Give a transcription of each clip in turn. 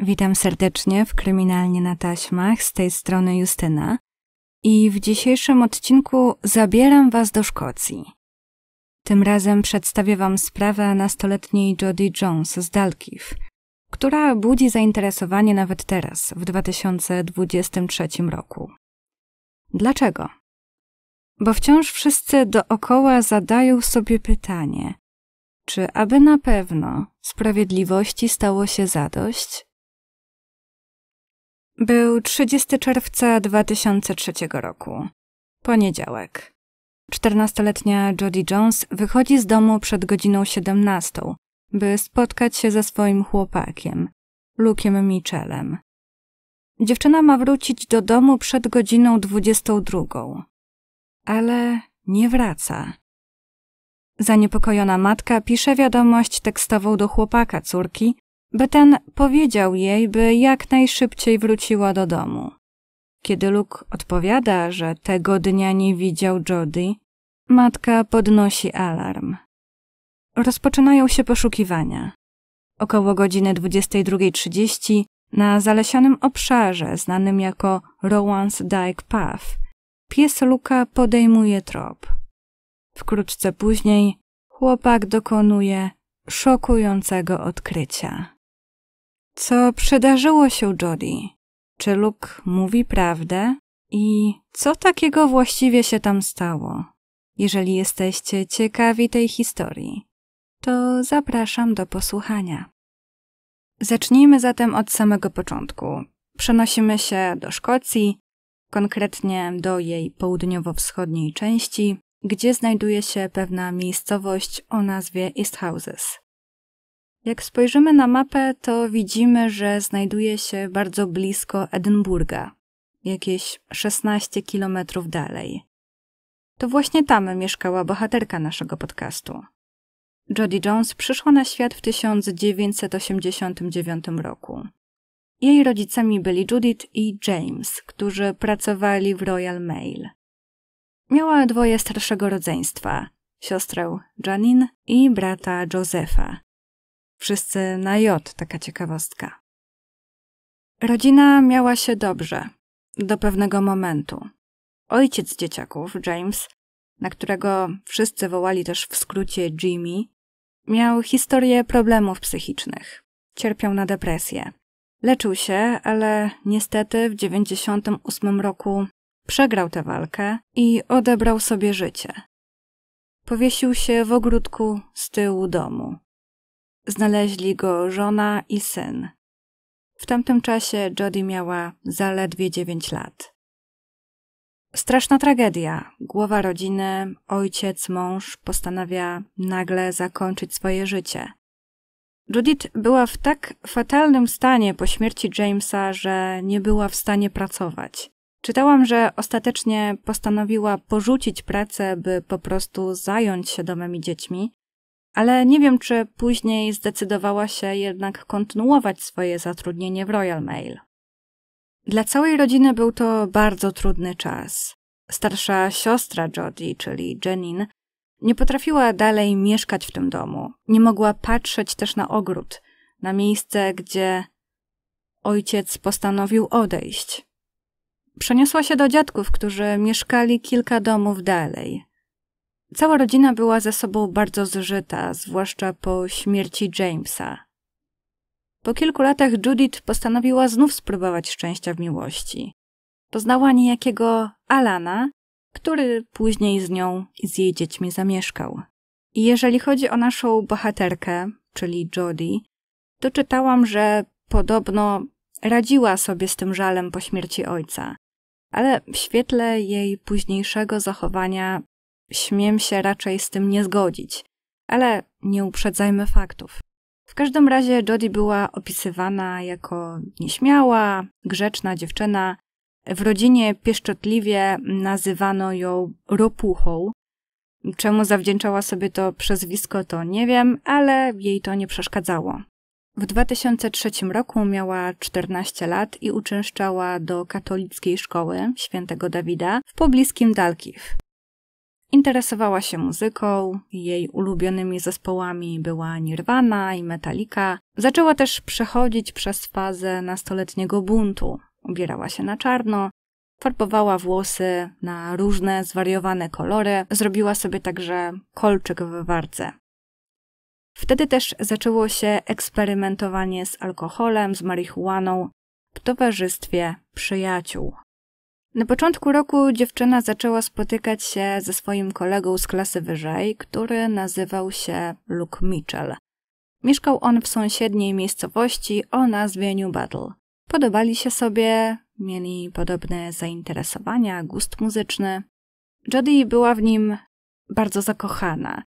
Witam serdecznie w Kryminalnie na Taśmach, z tej strony Justyna i w dzisiejszym odcinku zabieram Was do Szkocji. Tym razem przedstawię Wam sprawę nastoletniej Jodie Jones z Dalkeith, która budzi zainteresowanie nawet teraz, w 2023 roku. Dlaczego? Bo wciąż wszyscy dookoła zadają sobie pytanie, czy aby na pewno sprawiedliwości stało się zadość, był 30 czerwca 2003 roku. Poniedziałek. 14-letnia Jodie Jones wychodzi z domu przed godziną 17, by spotkać się ze swoim chłopakiem, Lukiem Michelem. Dziewczyna ma wrócić do domu przed godziną 22, ale nie wraca. Zaniepokojona matka pisze wiadomość tekstową do chłopaka córki, Betan powiedział jej, by jak najszybciej wróciła do domu. Kiedy Luke odpowiada, że tego dnia nie widział Jody, matka podnosi alarm. Rozpoczynają się poszukiwania. Około godziny 22.30 na zalesionym obszarze znanym jako Rowan's Dyke Path pies Luka podejmuje trop. Wkrótce później chłopak dokonuje szokującego odkrycia. Co przydarzyło się Jodie? Czy Luke mówi prawdę? I co takiego właściwie się tam stało? Jeżeli jesteście ciekawi tej historii, to zapraszam do posłuchania. Zacznijmy zatem od samego początku. Przenosimy się do Szkocji, konkretnie do jej południowo-wschodniej części, gdzie znajduje się pewna miejscowość o nazwie East Houses. Jak spojrzymy na mapę, to widzimy, że znajduje się bardzo blisko Edynburga, jakieś 16 kilometrów dalej. To właśnie tam mieszkała bohaterka naszego podcastu. Jodie Jones przyszła na świat w 1989 roku. Jej rodzicami byli Judith i James, którzy pracowali w Royal Mail. Miała dwoje starszego rodzeństwa, siostrę Janin i brata Josefa. Wszyscy na J, taka ciekawostka. Rodzina miała się dobrze, do pewnego momentu. Ojciec dzieciaków, James, na którego wszyscy wołali też w skrócie Jimmy, miał historię problemów psychicznych. Cierpiał na depresję. Leczył się, ale niestety w 98 roku przegrał tę walkę i odebrał sobie życie. Powiesił się w ogródku z tyłu domu znaleźli go żona i syn. W tamtym czasie Jodie miała zaledwie 9 lat. Straszna tragedia. Głowa rodziny, ojciec, mąż postanawia nagle zakończyć swoje życie. Judith była w tak fatalnym stanie po śmierci Jamesa, że nie była w stanie pracować. Czytałam, że ostatecznie postanowiła porzucić pracę, by po prostu zająć się domem i dziećmi, ale nie wiem, czy później zdecydowała się jednak kontynuować swoje zatrudnienie w Royal Mail. Dla całej rodziny był to bardzo trudny czas. Starsza siostra Jodie, czyli Jenin, nie potrafiła dalej mieszkać w tym domu. Nie mogła patrzeć też na ogród, na miejsce, gdzie ojciec postanowił odejść. Przeniosła się do dziadków, którzy mieszkali kilka domów dalej. Cała rodzina była ze sobą bardzo zżyta, zwłaszcza po śmierci Jamesa. Po kilku latach Judith postanowiła znów spróbować szczęścia w miłości. Poznała niejakiego Alana, który później z nią i z jej dziećmi zamieszkał. I jeżeli chodzi o naszą bohaterkę, czyli Jodie, to czytałam, że podobno radziła sobie z tym żalem po śmierci ojca, ale w świetle jej późniejszego zachowania śmiem się raczej z tym nie zgodzić, ale nie uprzedzajmy faktów. W każdym razie Jodie była opisywana jako nieśmiała, grzeczna dziewczyna. W rodzinie pieszczotliwie nazywano ją ropuchą. Czemu zawdzięczała sobie to przezwisko, to nie wiem, ale jej to nie przeszkadzało. W 2003 roku miała 14 lat i uczęszczała do katolickiej szkoły św. Dawida w pobliskim Dalkiw. Interesowała się muzyką, jej ulubionymi zespołami była Nirvana i Metallica. Zaczęła też przechodzić przez fazę nastoletniego buntu. Ubierała się na czarno, farbowała włosy na różne zwariowane kolory, zrobiła sobie także kolczyk w wardze. Wtedy też zaczęło się eksperymentowanie z alkoholem, z marihuaną w towarzystwie przyjaciół. Na początku roku dziewczyna zaczęła spotykać się ze swoim kolegą z klasy wyżej, który nazywał się Luke Mitchell. Mieszkał on w sąsiedniej miejscowości o nazwie New Battle. Podobali się sobie, mieli podobne zainteresowania, gust muzyczny. Jodie była w nim bardzo zakochana.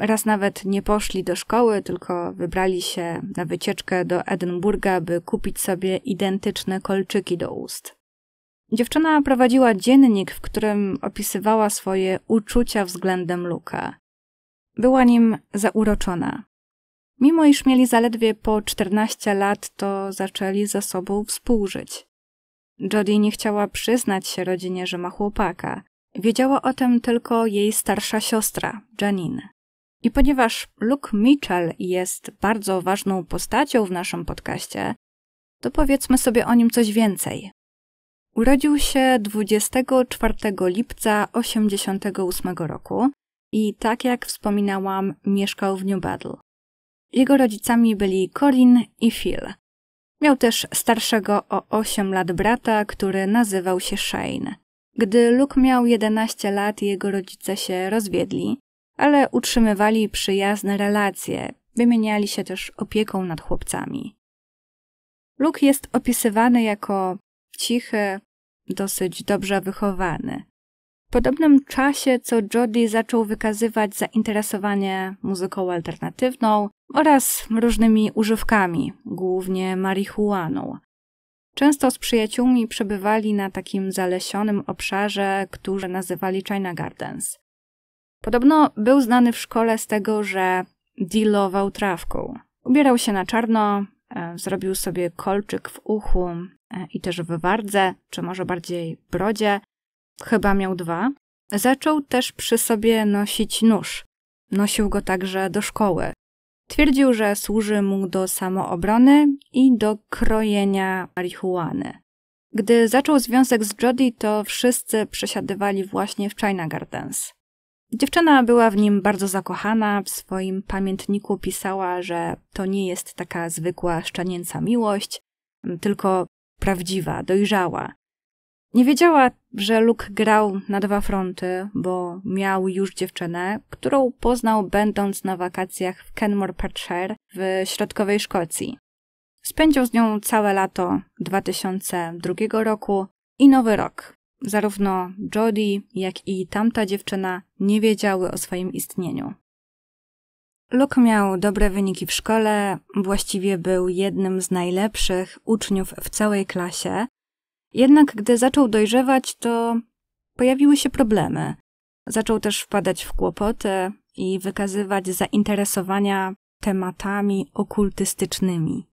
Raz nawet nie poszli do szkoły, tylko wybrali się na wycieczkę do Edynburga, by kupić sobie identyczne kolczyki do ust. Dziewczyna prowadziła dziennik, w którym opisywała swoje uczucia względem Luka. Była nim zauroczona. Mimo iż mieli zaledwie po 14 lat, to zaczęli ze sobą współżyć. Jodie nie chciała przyznać się rodzinie, że ma chłopaka. Wiedziała o tym tylko jej starsza siostra, Janine. I ponieważ Luke Mitchell jest bardzo ważną postacią w naszym podcaście, to powiedzmy sobie o nim coś więcej. Urodził się 24 lipca 1988 roku i tak jak wspominałam, mieszkał w New Battle. Jego rodzicami byli Corin i Phil. Miał też starszego o 8 lat brata, który nazywał się Shane. Gdy Luke miał 11 lat, jego rodzice się rozwiedli, ale utrzymywali przyjazne relacje, wymieniali się też opieką nad chłopcami. Luke jest opisywany jako cichy, dosyć dobrze wychowany. W podobnym czasie co Jody zaczął wykazywać zainteresowanie muzyką alternatywną oraz różnymi używkami, głównie marihuaną. Często z przyjaciółmi przebywali na takim zalesionym obszarze, który nazywali China Gardens. Podobno był znany w szkole z tego, że dealował trawką. Ubierał się na czarno, e, zrobił sobie kolczyk w uchu, E, i też w wardze, czy może bardziej w brodzie. Chyba miał dwa. Zaczął też przy sobie nosić nóż. Nosił go także do szkoły. Twierdził, że służy mu do samoobrony i do krojenia marihuany. Gdy zaczął związek z Jody, to wszyscy przesiadywali właśnie w China Gardens. Dziewczyna była w nim bardzo zakochana, w swoim pamiętniku pisała, że to nie jest taka zwykła szczenięca miłość, tylko prawdziwa, dojrzała. Nie wiedziała, że Luke grał na dwa fronty, bo miał już dziewczynę, którą poznał będąc na wakacjach w Kenmore Perthshire w środkowej Szkocji. Spędził z nią całe lato 2002 roku i nowy rok. Zarówno Jodie, jak i tamta dziewczyna nie wiedziały o swoim istnieniu. Luke miał dobre wyniki w szkole, właściwie był jednym z najlepszych uczniów w całej klasie. Jednak gdy zaczął dojrzewać, to pojawiły się problemy. Zaczął też wpadać w kłopoty i wykazywać zainteresowania tematami okultystycznymi.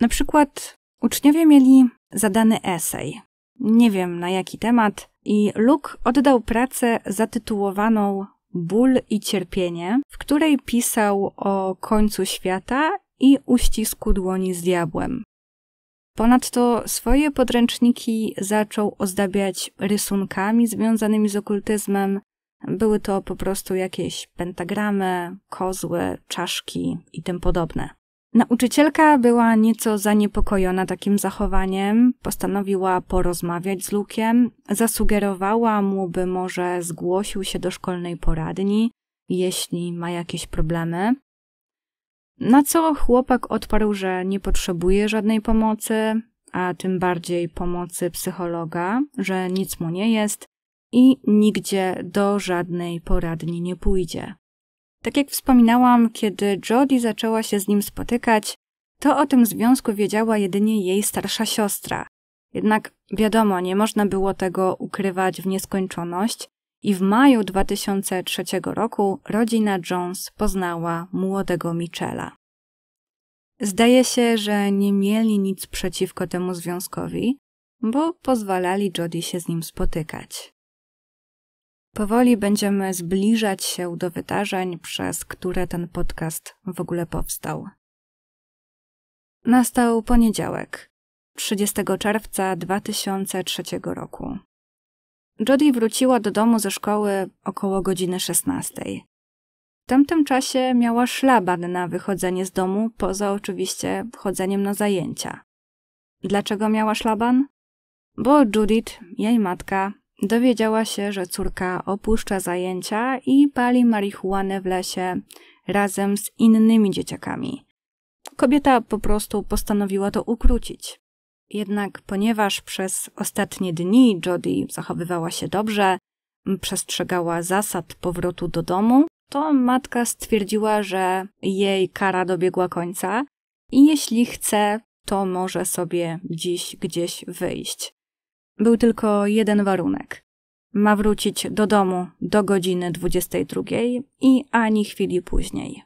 Na przykład uczniowie mieli zadany esej, nie wiem na jaki temat, i Luke oddał pracę zatytułowaną Ból i cierpienie, w której pisał o końcu świata i uścisku dłoni z diabłem. Ponadto swoje podręczniki zaczął ozdabiać rysunkami związanymi z okultyzmem. Były to po prostu jakieś pentagramy, kozły, czaszki i tym podobne. Nauczycielka była nieco zaniepokojona takim zachowaniem, postanowiła porozmawiać z Lukiem, zasugerowała mu, by może zgłosił się do szkolnej poradni, jeśli ma jakieś problemy. Na co chłopak odparł, że nie potrzebuje żadnej pomocy, a tym bardziej pomocy psychologa, że nic mu nie jest i nigdzie do żadnej poradni nie pójdzie. Tak jak wspominałam, kiedy Jodie zaczęła się z nim spotykać, to o tym związku wiedziała jedynie jej starsza siostra. Jednak wiadomo, nie można było tego ukrywać w nieskończoność i w maju 2003 roku rodzina Jones poznała młodego Michela. Zdaje się, że nie mieli nic przeciwko temu związkowi, bo pozwalali Jodie się z nim spotykać. Powoli będziemy zbliżać się do wydarzeń, przez które ten podcast w ogóle powstał. Nastał poniedziałek, 30 czerwca 2003 roku. Jodie wróciła do domu ze szkoły około godziny 16. W tamtym czasie miała szlaban na wychodzenie z domu, poza oczywiście chodzeniem na zajęcia. Dlaczego miała szlaban? Bo Judith, jej matka, dowiedziała się, że córka opuszcza zajęcia i pali marihuanę w lesie razem z innymi dzieciakami. Kobieta po prostu postanowiła to ukrócić. Jednak ponieważ przez ostatnie dni Jody zachowywała się dobrze, przestrzegała zasad powrotu do domu, to matka stwierdziła, że jej kara dobiegła końca i jeśli chce, to może sobie dziś gdzieś wyjść. Był tylko jeden warunek. Ma wrócić do domu do godziny 22 i ani chwili później.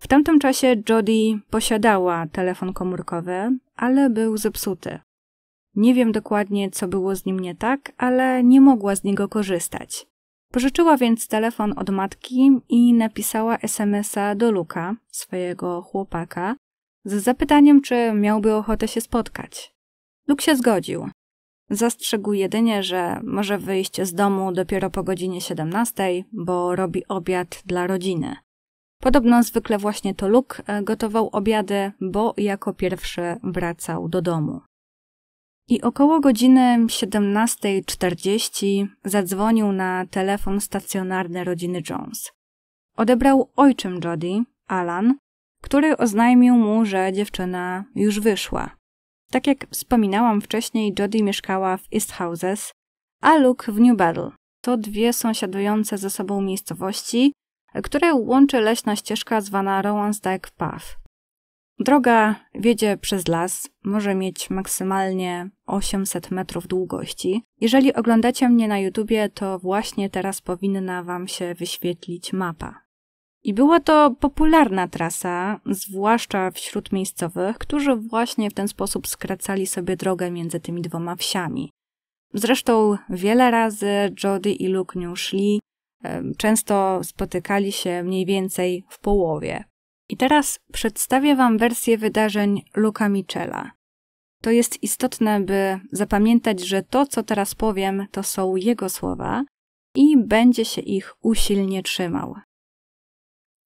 W tamtym czasie Jody posiadała telefon komórkowy, ale był zepsuty. Nie wiem dokładnie, co było z nim nie tak, ale nie mogła z niego korzystać. Pożyczyła więc telefon od matki i napisała SMS-a do Luka, swojego chłopaka, z zapytaniem, czy miałby ochotę się spotkać. Luk się zgodził, Zastrzegł jedynie, że może wyjść z domu dopiero po godzinie 17, bo robi obiad dla rodziny. Podobno zwykle właśnie to Luke e, gotował obiady, bo jako pierwszy wracał do domu. I około godziny 17.40 zadzwonił na telefon stacjonarny rodziny Jones. Odebrał ojczym Jody, Alan, który oznajmił mu, że dziewczyna już wyszła. Tak jak wspominałam wcześniej, Jodie mieszkała w East Houses, a Luke w New Battle. To dwie sąsiadujące ze sobą miejscowości, które łączy leśna ścieżka zwana Rowan's Dyke Path. Droga wiedzie przez las, może mieć maksymalnie 800 metrów długości. Jeżeli oglądacie mnie na YouTubie, to właśnie teraz powinna Wam się wyświetlić mapa. I była to popularna trasa, zwłaszcza wśród miejscowych, którzy właśnie w ten sposób skracali sobie drogę między tymi dwoma wsiami. Zresztą wiele razy Jody i Luke nią szli, często spotykali się mniej więcej w połowie. I teraz przedstawię Wam wersję wydarzeń Luka Michela. To jest istotne, by zapamiętać, że to, co teraz powiem, to są jego słowa i będzie się ich usilnie trzymał.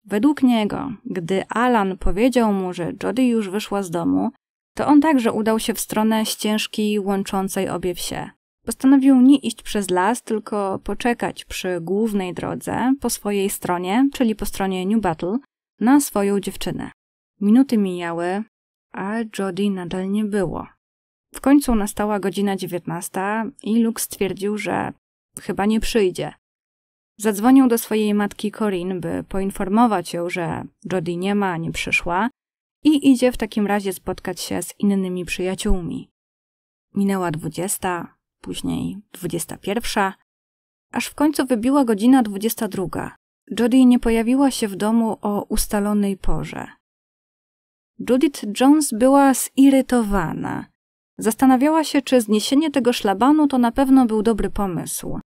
Według niego, gdy Alan powiedział mu, że Jody już wyszła z domu, to on także udał się w stronę ścieżki łączącej obie wsie. Postanowił nie iść przez las, tylko poczekać przy głównej drodze po swojej stronie, czyli po stronie New Battle, na swoją dziewczynę. Minuty mijały, a Jody nadal nie było. W końcu nastała godzina dziewiętnasta i Luke stwierdził, że chyba nie przyjdzie. Zadzwonił do swojej matki Corinne, by poinformować ją, że Jody nie ma, nie przyszła i idzie w takim razie spotkać się z innymi przyjaciółmi. Minęła dwudziesta, później dwudziesta pierwsza, aż w końcu wybiła godzina dwudziesta druga. Jody nie pojawiła się w domu o ustalonej porze. Judith Jones była zirytowana. Zastanawiała się, czy zniesienie tego szlabanu to na pewno był dobry pomysł.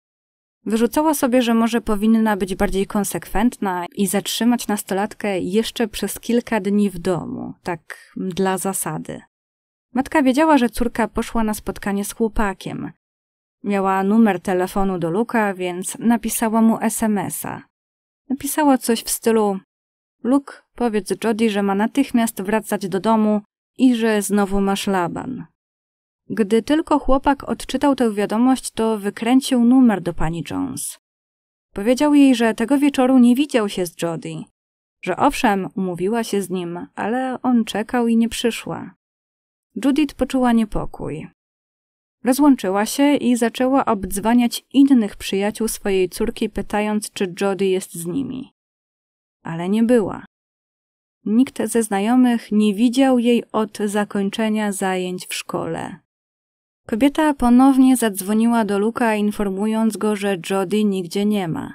Wyrzucała sobie, że może powinna być bardziej konsekwentna i zatrzymać nastolatkę jeszcze przez kilka dni w domu, tak dla zasady. Matka wiedziała, że córka poszła na spotkanie z chłopakiem. Miała numer telefonu do Luka, więc napisała mu SMS-a. Napisała coś w stylu: Luke, powiedz Jody, że ma natychmiast wracać do domu i że znowu masz laban. Gdy tylko chłopak odczytał tę wiadomość, to wykręcił numer do pani Jones. Powiedział jej, że tego wieczoru nie widział się z Jody, że owszem, umówiła się z nim, ale on czekał i nie przyszła. Judith poczuła niepokój. Rozłączyła się i zaczęła obdzwaniać innych przyjaciół swojej córki, pytając, czy Jody jest z nimi. Ale nie była. Nikt ze znajomych nie widział jej od zakończenia zajęć w szkole. Kobieta ponownie zadzwoniła do Luka, informując go, że Jody nigdzie nie ma.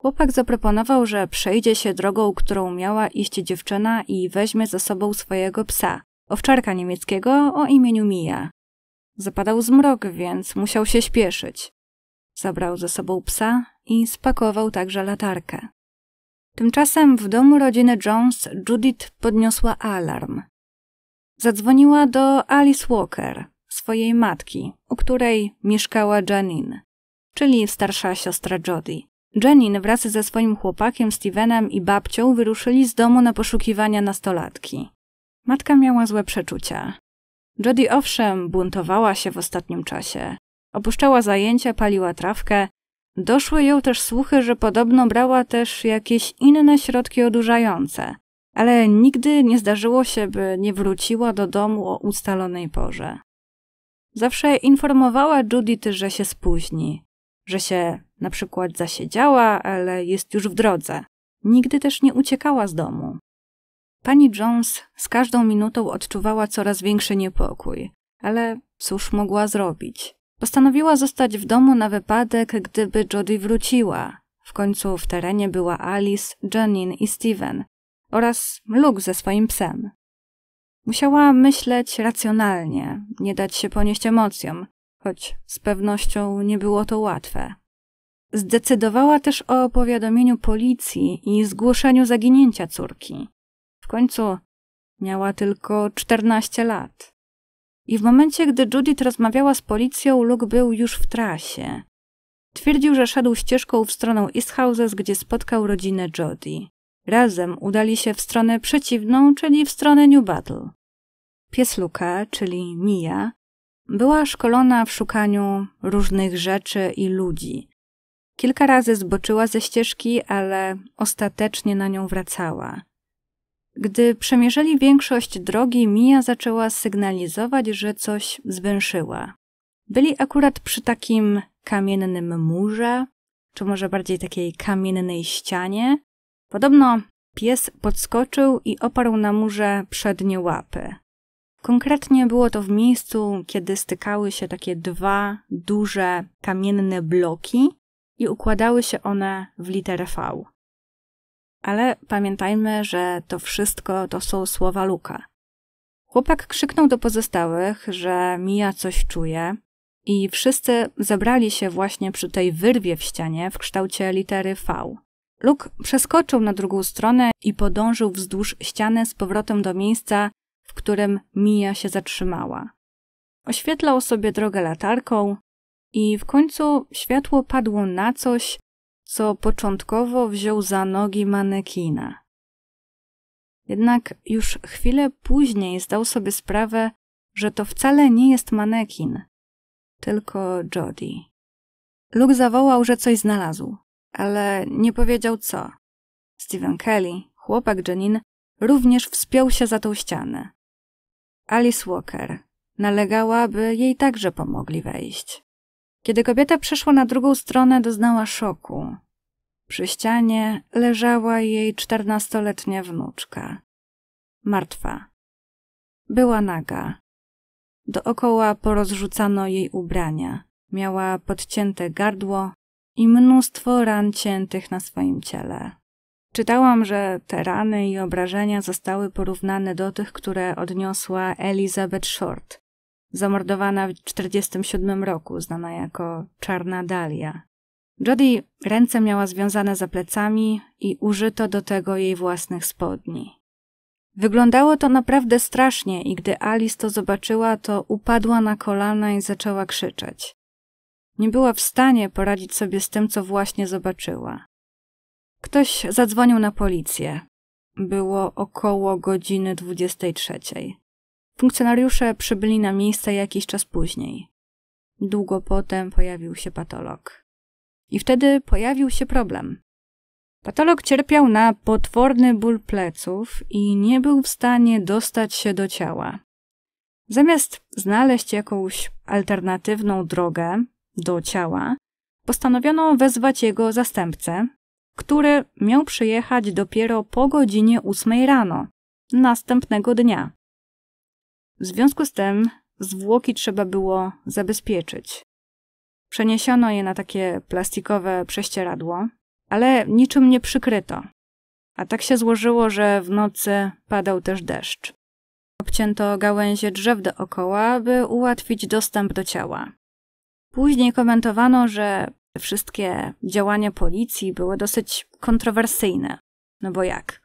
Chłopak zaproponował, że przejdzie się drogą, którą miała iść dziewczyna i weźmie ze sobą swojego psa, owczarka niemieckiego o imieniu Mija. Zapadał zmrok, więc musiał się śpieszyć. Zabrał ze sobą psa i spakował także latarkę. Tymczasem w domu rodziny Jones Judith podniosła alarm. Zadzwoniła do Alice Walker, swojej matki, u której mieszkała Janine, czyli starsza siostra Jody. Janine wraz ze swoim chłopakiem Stevenem i babcią wyruszyli z domu na poszukiwania nastolatki. Matka miała złe przeczucia. Jody owszem buntowała się w ostatnim czasie. Opuszczała zajęcia, paliła trawkę. Doszły ją też słuchy, że podobno brała też jakieś inne środki odurzające, ale nigdy nie zdarzyło się, by nie wróciła do domu o ustalonej porze. Zawsze informowała Judith, że się spóźni, że się na przykład zasiedziała, ale jest już w drodze. Nigdy też nie uciekała z domu. Pani Jones z każdą minutą odczuwała coraz większy niepokój, ale cóż mogła zrobić? Postanowiła zostać w domu na wypadek, gdyby Jody wróciła. W końcu w terenie była Alice, Janine i Steven oraz Luke ze swoim psem. Musiała myśleć racjonalnie, nie dać się ponieść emocjom, choć z pewnością nie było to łatwe. Zdecydowała też o powiadomieniu policji i zgłoszeniu zaginięcia córki. W końcu miała tylko 14 lat. I w momencie, gdy Judith rozmawiała z policją, Luke był już w trasie. Twierdził, że szedł ścieżką w stronę East Houses, gdzie spotkał rodzinę Jody. Razem udali się w stronę przeciwną, czyli w stronę New Battle. Pies Luka, czyli Mia, była szkolona w szukaniu różnych rzeczy i ludzi. Kilka razy zboczyła ze ścieżki, ale ostatecznie na nią wracała. Gdy przemierzyli większość drogi, Mia zaczęła sygnalizować, że coś zwęszyła. Byli akurat przy takim kamiennym murze, czy może bardziej takiej kamiennej ścianie, Podobno pies podskoczył i oparł na murze przednie łapy. Konkretnie było to w miejscu, kiedy stykały się takie dwa duże kamienne bloki i układały się one w literę V. Ale pamiętajmy, że to wszystko to są słowa Luka. Chłopak krzyknął do pozostałych, że Mija coś czuje, i wszyscy zebrali się właśnie przy tej wyrwie w ścianie w kształcie litery V. Luke przeskoczył na drugą stronę i podążył wzdłuż ściany z powrotem do miejsca, w którym Mija się zatrzymała. Oświetlał sobie drogę latarką i w końcu światło padło na coś, co początkowo wziął za nogi manekina. Jednak już chwilę później zdał sobie sprawę, że to wcale nie jest manekin, tylko Jody. Luke zawołał, że coś znalazł ale nie powiedział co. Steven Kelly, chłopak Jenin, również wspiął się za tą ścianę. Alice Walker nalegała, by jej także pomogli wejść. Kiedy kobieta przeszła na drugą stronę, doznała szoku. Przy ścianie leżała jej czternastoletnia wnuczka. Martwa. Była naga. Dookoła porozrzucano jej ubrania. Miała podcięte gardło, i mnóstwo ran ciętych na swoim ciele. Czytałam, że te rany i obrażenia zostały porównane do tych, które odniosła Elizabeth Short, zamordowana w 1947 roku, znana jako Czarna Dalia. Jodie ręce miała związane za plecami i użyto do tego jej własnych spodni. Wyglądało to naprawdę strasznie i gdy Alice to zobaczyła, to upadła na kolana i zaczęła krzyczeć. Nie była w stanie poradzić sobie z tym, co właśnie zobaczyła. Ktoś zadzwonił na policję. Było około godziny 23. Funkcjonariusze przybyli na miejsce jakiś czas później. Długo potem pojawił się patolog. I wtedy pojawił się problem. Patolog cierpiał na potworny ból pleców i nie był w stanie dostać się do ciała. Zamiast znaleźć jakąś alternatywną drogę, do ciała, postanowiono wezwać jego zastępcę, który miał przyjechać dopiero po godzinie 8 rano następnego dnia. W związku z tym zwłoki trzeba było zabezpieczyć. Przeniesiono je na takie plastikowe prześcieradło, ale niczym nie przykryto. A tak się złożyło, że w nocy padał też deszcz. Obcięto gałęzie drzew dookoła, by ułatwić dostęp do ciała. Później komentowano, że wszystkie działania policji były dosyć kontrowersyjne. No bo jak?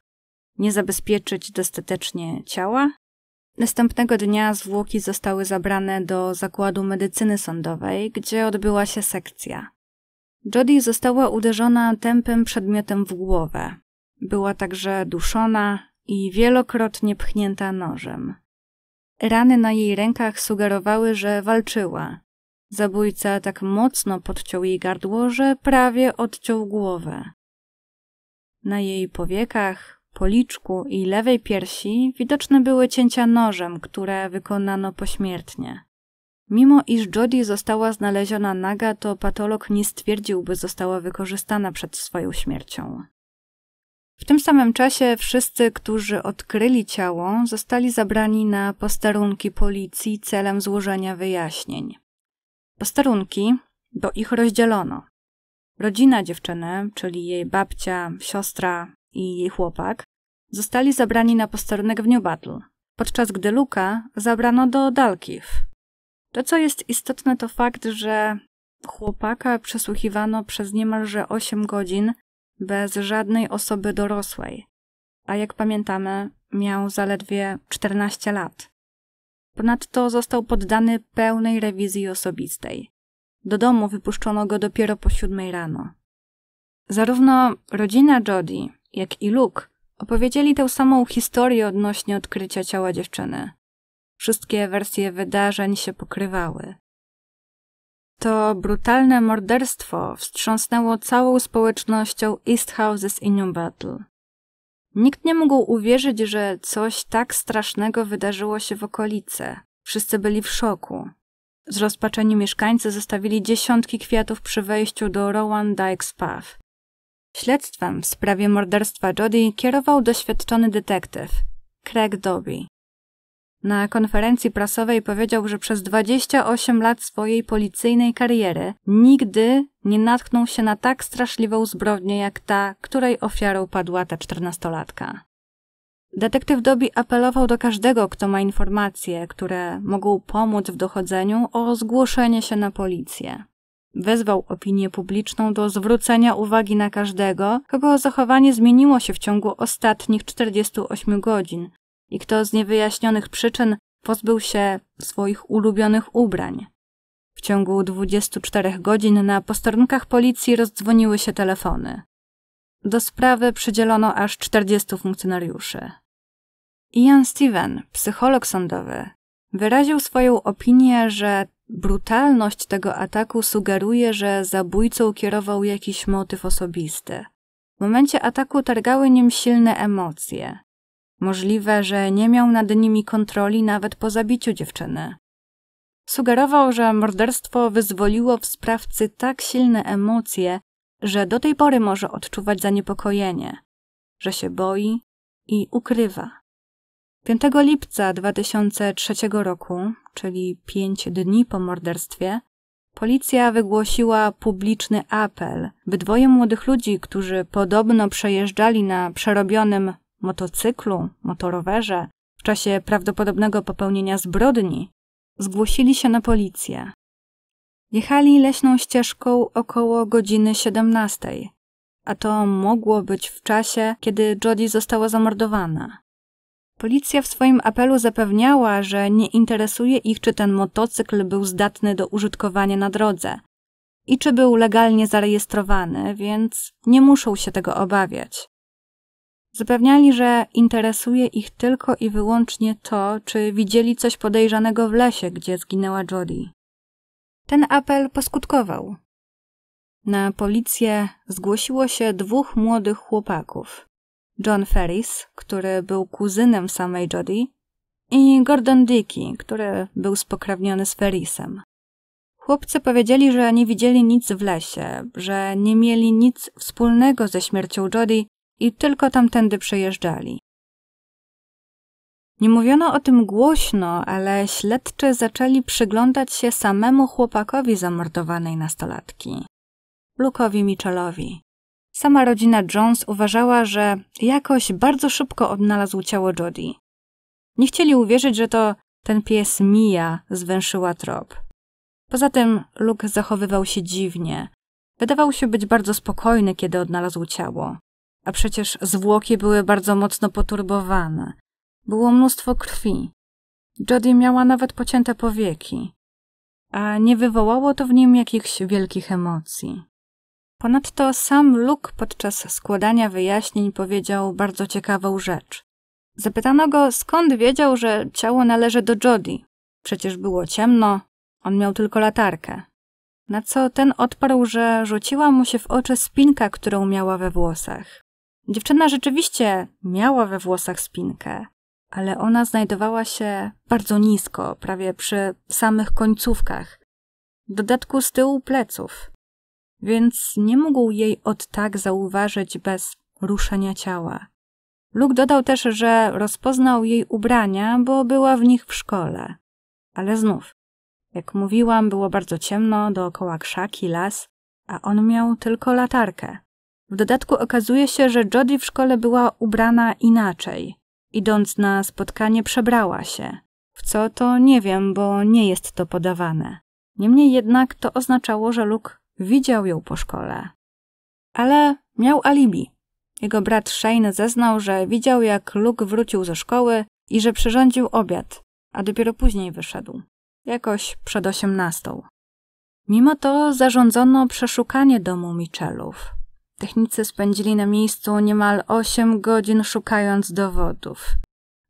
Nie zabezpieczyć dostatecznie ciała? Następnego dnia zwłoki zostały zabrane do zakładu medycyny sądowej, gdzie odbyła się sekcja. Jodie została uderzona tępym przedmiotem w głowę. Była także duszona i wielokrotnie pchnięta nożem. Rany na jej rękach sugerowały, że walczyła, Zabójca tak mocno podciął jej gardło, że prawie odciął głowę. Na jej powiekach, policzku i lewej piersi widoczne były cięcia nożem, które wykonano pośmiertnie. Mimo iż Jodie została znaleziona naga, to patolog nie stwierdził, by została wykorzystana przed swoją śmiercią. W tym samym czasie wszyscy, którzy odkryli ciało, zostali zabrani na posterunki policji celem złożenia wyjaśnień. Posterunki, bo ich rozdzielono. Rodzina dziewczyny, czyli jej babcia, siostra i jej chłopak, zostali zabrani na posterunek w New Battle, podczas gdy Luka zabrano do Dalkiw. To, co jest istotne, to fakt, że chłopaka przesłuchiwano przez niemalże 8 godzin bez żadnej osoby dorosłej, a jak pamiętamy, miał zaledwie 14 lat. Ponadto został poddany pełnej rewizji osobistej. Do domu wypuszczono go dopiero po siódmej rano. Zarówno rodzina Jody, jak i Luke opowiedzieli tę samą historię odnośnie odkrycia ciała dziewczyny. Wszystkie wersje wydarzeń się pokrywały. To brutalne morderstwo wstrząsnęło całą społecznością East Houses i New Battle. Nikt nie mógł uwierzyć, że coś tak strasznego wydarzyło się w okolicy. Wszyscy byli w szoku. Zrozpaczeni mieszkańcy zostawili dziesiątki kwiatów przy wejściu do Rowan Dykes Path. Śledztwem w sprawie morderstwa Jody kierował doświadczony detektyw Craig Dobie. Na konferencji prasowej powiedział, że przez 28 lat swojej policyjnej kariery nigdy nie natknął się na tak straszliwą zbrodnię jak ta, której ofiarą padła ta czternastolatka. Detektyw Dobi apelował do każdego, kto ma informacje, które mogą pomóc w dochodzeniu, o zgłoszenie się na policję. Wezwał opinię publiczną do zwrócenia uwagi na każdego, kogo zachowanie zmieniło się w ciągu ostatnich 48 godzin, i kto z niewyjaśnionych przyczyn pozbył się swoich ulubionych ubrań. W ciągu 24 godzin na posterunkach policji rozdzwoniły się telefony. Do sprawy przydzielono aż 40 funkcjonariuszy. Ian Steven, psycholog sądowy, wyraził swoją opinię, że brutalność tego ataku sugeruje, że zabójcą kierował jakiś motyw osobisty. W momencie ataku targały nim silne emocje. Możliwe, że nie miał nad nimi kontroli nawet po zabiciu dziewczyny. Sugerował, że morderstwo wyzwoliło w sprawcy tak silne emocje, że do tej pory może odczuwać zaniepokojenie, że się boi i ukrywa. 5 lipca 2003 roku, czyli pięć dni po morderstwie, policja wygłosiła publiczny apel, by dwoje młodych ludzi, którzy podobno przejeżdżali na przerobionym motocyklu, motorowerze, w czasie prawdopodobnego popełnienia zbrodni, zgłosili się na policję. Jechali leśną ścieżką około godziny 17, a to mogło być w czasie, kiedy Jodie została zamordowana. Policja w swoim apelu zapewniała, że nie interesuje ich, czy ten motocykl był zdatny do użytkowania na drodze i czy był legalnie zarejestrowany, więc nie muszą się tego obawiać. Zapewniali, że interesuje ich tylko i wyłącznie to, czy widzieli coś podejrzanego w lesie, gdzie zginęła Jodie. Ten apel poskutkował. Na policję zgłosiło się dwóch młodych chłopaków. John Ferris, który był kuzynem samej Jodie, i Gordon Dickey, który był spokrewniony z Ferrisem. Chłopcy powiedzieli, że nie widzieli nic w lesie, że nie mieli nic wspólnego ze śmiercią Jodie i tylko tamtędy przejeżdżali. Nie mówiono o tym głośno, ale śledczy zaczęli przyglądać się samemu chłopakowi zamordowanej nastolatki, Lukowi Mitchellowi. Sama rodzina Jones uważała, że jakoś bardzo szybko odnalazł ciało Jody. Nie chcieli uwierzyć, że to ten pies Mia zwęszyła trop. Poza tym Luke zachowywał się dziwnie. Wydawał się być bardzo spokojny, kiedy odnalazł ciało a przecież zwłoki były bardzo mocno poturbowane. Było mnóstwo krwi. Jody miała nawet pocięte powieki, a nie wywołało to w nim jakichś wielkich emocji. Ponadto sam Luke podczas składania wyjaśnień powiedział bardzo ciekawą rzecz. Zapytano go, skąd wiedział, że ciało należy do Jody. Przecież było ciemno, on miał tylko latarkę. Na co ten odparł, że rzuciła mu się w oczy spinka, którą miała we włosach. Dziewczyna rzeczywiście miała we włosach spinkę, ale ona znajdowała się bardzo nisko, prawie przy samych końcówkach, w dodatku z tyłu pleców, więc nie mógł jej od tak zauważyć bez ruszenia ciała. Luke dodał też, że rozpoznał jej ubrania, bo była w nich w szkole. Ale znów, jak mówiłam, było bardzo ciemno, dookoła krzaki, las, a on miał tylko latarkę. W dodatku okazuje się, że Jodie w szkole była ubrana inaczej. Idąc na spotkanie, przebrała się. W co to nie wiem, bo nie jest to podawane. Niemniej jednak to oznaczało, że Luke widział ją po szkole. Ale miał alibi. Jego brat Shane zeznał, że widział jak Luke wrócił ze szkoły i że przyrządził obiad, a dopiero później wyszedł. Jakoś przed osiemnastą. Mimo to zarządzono przeszukanie domu Michelów. Technicy spędzili na miejscu niemal 8 godzin szukając dowodów.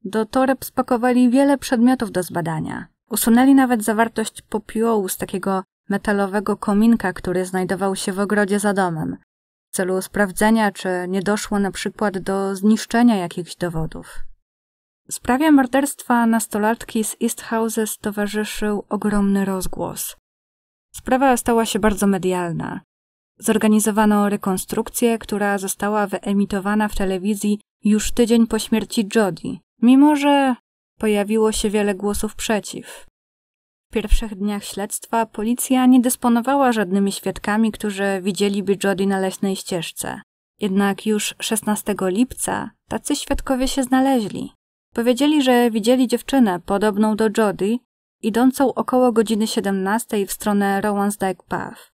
Do toreb spakowali wiele przedmiotów do zbadania. Usunęli nawet zawartość popiołu z takiego metalowego kominka, który znajdował się w ogrodzie za domem, w celu sprawdzenia, czy nie doszło na przykład do zniszczenia jakichś dowodów. Sprawie morderstwa nastolatki z East Houses towarzyszył ogromny rozgłos. Sprawa stała się bardzo medialna. Zorganizowano rekonstrukcję, która została wyemitowana w telewizji już tydzień po śmierci Jodie, mimo że pojawiło się wiele głosów przeciw. W pierwszych dniach śledztwa policja nie dysponowała żadnymi świadkami, którzy widzieliby Jodie na leśnej ścieżce. Jednak już 16 lipca tacy świadkowie się znaleźli. Powiedzieli, że widzieli dziewczynę podobną do Jodie, idącą około godziny 17 w stronę Dyke Path.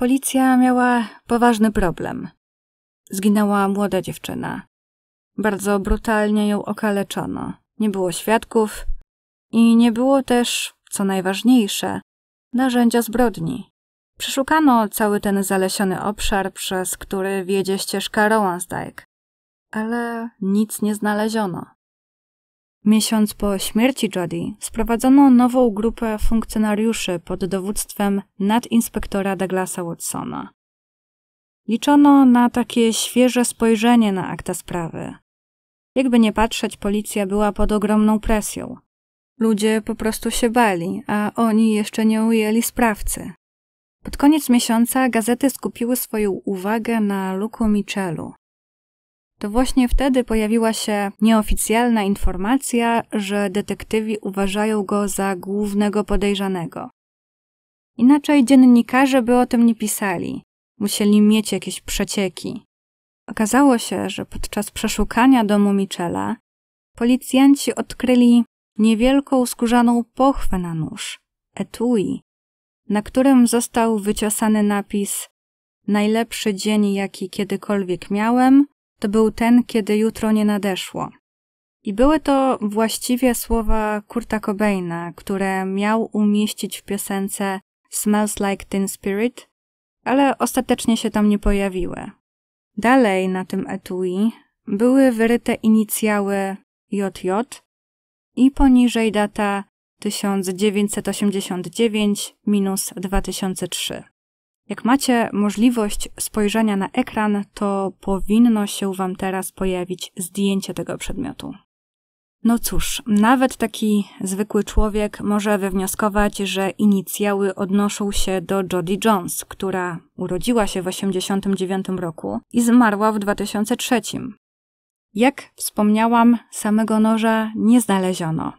Policja miała poważny problem. Zginęła młoda dziewczyna. Bardzo brutalnie ją okaleczono. Nie było świadków i nie było też, co najważniejsze, narzędzia zbrodni. Przeszukano cały ten zalesiony obszar, przez który wiedzie ścieżka Rowansdijk, ale nic nie znaleziono. Miesiąc po śmierci Jody sprowadzono nową grupę funkcjonariuszy pod dowództwem nadinspektora Douglasa Watsona. Liczono na takie świeże spojrzenie na akta sprawy. Jakby nie patrzeć, policja była pod ogromną presją. Ludzie po prostu się bali, a oni jeszcze nie ujęli sprawcy. Pod koniec miesiąca gazety skupiły swoją uwagę na Luku Michelu, to właśnie wtedy pojawiła się nieoficjalna informacja, że detektywi uważają go za głównego podejrzanego. Inaczej dziennikarze by o tym nie pisali, musieli mieć jakieś przecieki. Okazało się, że podczas przeszukania domu Michela policjanci odkryli niewielką skórzaną pochwę na nóż, etui, na którym został wyciosany napis Najlepszy dzień, jaki kiedykolwiek miałem, to był ten, kiedy jutro nie nadeszło. I były to właściwie słowa Kurta Cobaina, które miał umieścić w piosence Smells Like Teen Spirit, ale ostatecznie się tam nie pojawiły. Dalej na tym etui były wyryte inicjały JJ i poniżej data 1989-2003. Jak macie możliwość spojrzenia na ekran, to powinno się Wam teraz pojawić zdjęcie tego przedmiotu. No cóż, nawet taki zwykły człowiek może wywnioskować, że inicjały odnoszą się do Jodie Jones, która urodziła się w 1989 roku i zmarła w 2003. Jak wspomniałam, samego noża nie znaleziono.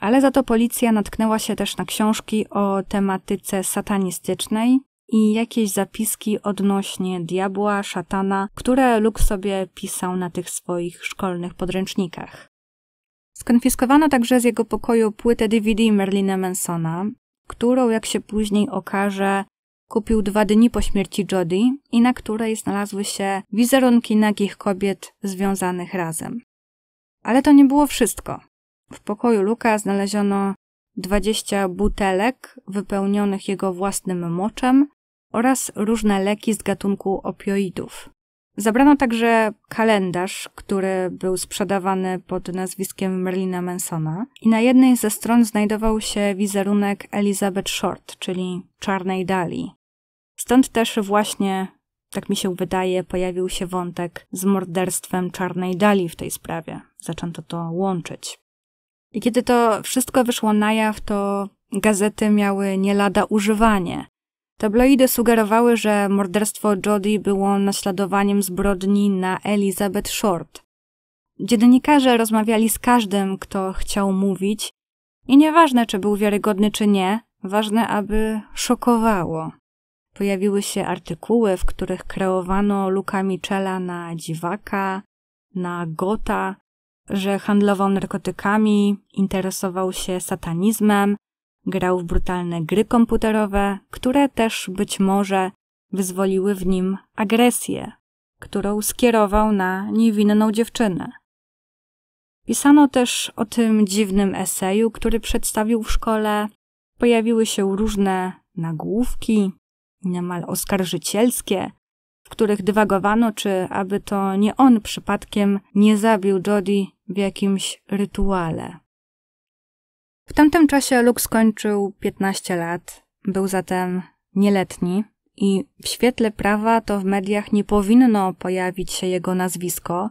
Ale za to policja natknęła się też na książki o tematyce satanistycznej i jakieś zapiski odnośnie diabła, szatana, które Luke sobie pisał na tych swoich szkolnych podręcznikach. Skonfiskowano także z jego pokoju płytę DVD Merlina Mansona, którą, jak się później okaże, kupił dwa dni po śmierci Jody i na której znalazły się wizerunki nagich kobiet związanych razem. Ale to nie było wszystko. W pokoju Luka znaleziono 20 butelek wypełnionych jego własnym moczem, oraz różne leki z gatunku opioidów. Zabrano także kalendarz, który był sprzedawany pod nazwiskiem Merlina Mansona i na jednej ze stron znajdował się wizerunek Elizabeth Short, czyli Czarnej Dali. Stąd też właśnie, tak mi się wydaje, pojawił się wątek z morderstwem Czarnej Dali w tej sprawie. Zaczęto to łączyć. I kiedy to wszystko wyszło na jaw, to gazety miały nie lada używanie. Tabloidy sugerowały, że morderstwo Jody było naśladowaniem zbrodni na Elizabeth Short. Dziennikarze rozmawiali z każdym, kto chciał mówić, i nieważne, czy był wiarygodny, czy nie, ważne, aby szokowało. Pojawiły się artykuły, w których kreowano Luka Michela na dziwaka, na gota, że handlował narkotykami, interesował się satanizmem, grał w brutalne gry komputerowe, które też być może wyzwoliły w nim agresję, którą skierował na niewinną dziewczynę. Pisano też o tym dziwnym eseju, który przedstawił w szkole. Pojawiły się różne nagłówki, niemal oskarżycielskie, w których dywagowano, czy aby to nie on przypadkiem nie zabił Jody w jakimś rytuale. W tamtym czasie Luke skończył 15 lat, był zatem nieletni i w świetle prawa to w mediach nie powinno pojawić się jego nazwisko,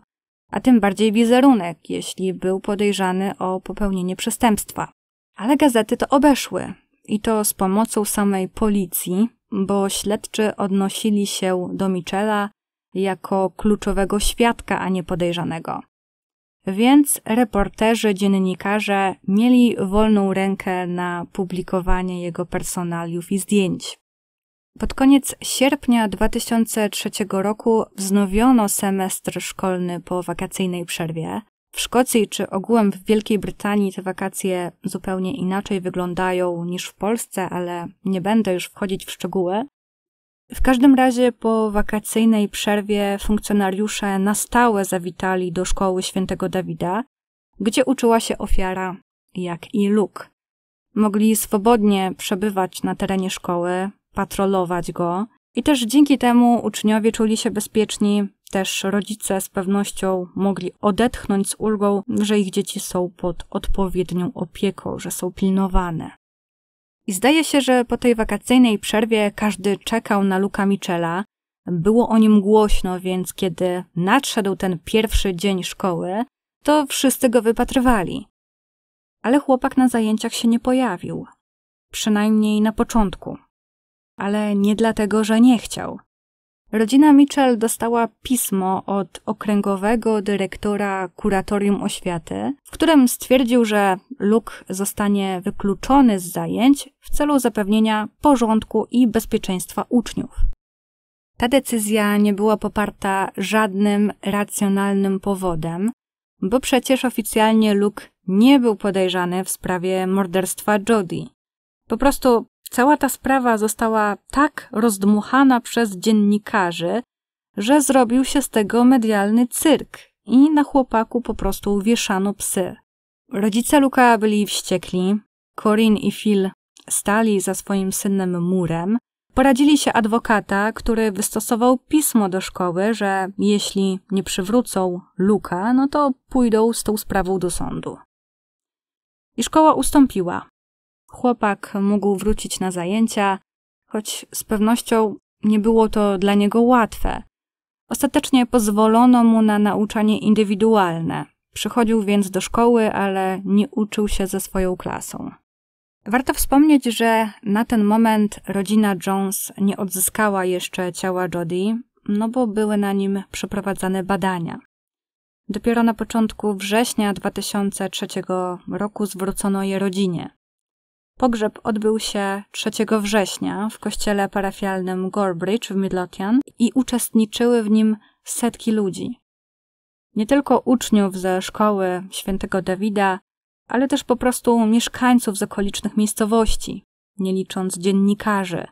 a tym bardziej wizerunek, jeśli był podejrzany o popełnienie przestępstwa. Ale gazety to obeszły i to z pomocą samej policji, bo śledczy odnosili się do Michela jako kluczowego świadka, a nie podejrzanego. Więc reporterzy, dziennikarze mieli wolną rękę na publikowanie jego personaliów i zdjęć. Pod koniec sierpnia 2003 roku wznowiono semestr szkolny po wakacyjnej przerwie. W Szkocji czy ogółem w Wielkiej Brytanii te wakacje zupełnie inaczej wyglądają niż w Polsce, ale nie będę już wchodzić w szczegóły. W każdym razie po wakacyjnej przerwie funkcjonariusze na stałe zawitali do szkoły świętego Dawida, gdzie uczyła się ofiara, jak i Luk. Mogli swobodnie przebywać na terenie szkoły, patrolować go i też dzięki temu uczniowie czuli się bezpieczni, też rodzice z pewnością mogli odetchnąć z ulgą, że ich dzieci są pod odpowiednią opieką, że są pilnowane. I zdaje się, że po tej wakacyjnej przerwie każdy czekał na Luka Michela. Było o nim głośno, więc kiedy nadszedł ten pierwszy dzień szkoły, to wszyscy go wypatrywali. Ale chłopak na zajęciach się nie pojawił. Przynajmniej na początku. Ale nie dlatego, że nie chciał. Rodzina Mitchell dostała pismo od okręgowego dyrektora kuratorium oświaty, w którym stwierdził, że Luke zostanie wykluczony z zajęć w celu zapewnienia porządku i bezpieczeństwa uczniów. Ta decyzja nie była poparta żadnym racjonalnym powodem, bo przecież oficjalnie Luke nie był podejrzany w sprawie morderstwa Jodie. Po prostu Cała ta sprawa została tak rozdmuchana przez dziennikarzy, że zrobił się z tego medialny cyrk i na chłopaku po prostu wieszano psy. Rodzice Luka byli wściekli. Corin i Phil stali za swoim synem murem. Poradzili się adwokata, który wystosował pismo do szkoły, że jeśli nie przywrócą Luka, no to pójdą z tą sprawą do sądu. I szkoła ustąpiła. Chłopak mógł wrócić na zajęcia, choć z pewnością nie było to dla niego łatwe. Ostatecznie pozwolono mu na nauczanie indywidualne. Przychodził więc do szkoły, ale nie uczył się ze swoją klasą. Warto wspomnieć, że na ten moment rodzina Jones nie odzyskała jeszcze ciała Jody, no bo były na nim przeprowadzane badania. Dopiero na początku września 2003 roku zwrócono je rodzinie. Pogrzeb odbył się 3 września w kościele parafialnym Gorbridge w Midlothian i uczestniczyły w nim setki ludzi. Nie tylko uczniów ze szkoły świętego Dawida, ale też po prostu mieszkańców z okolicznych miejscowości, nie licząc dziennikarzy.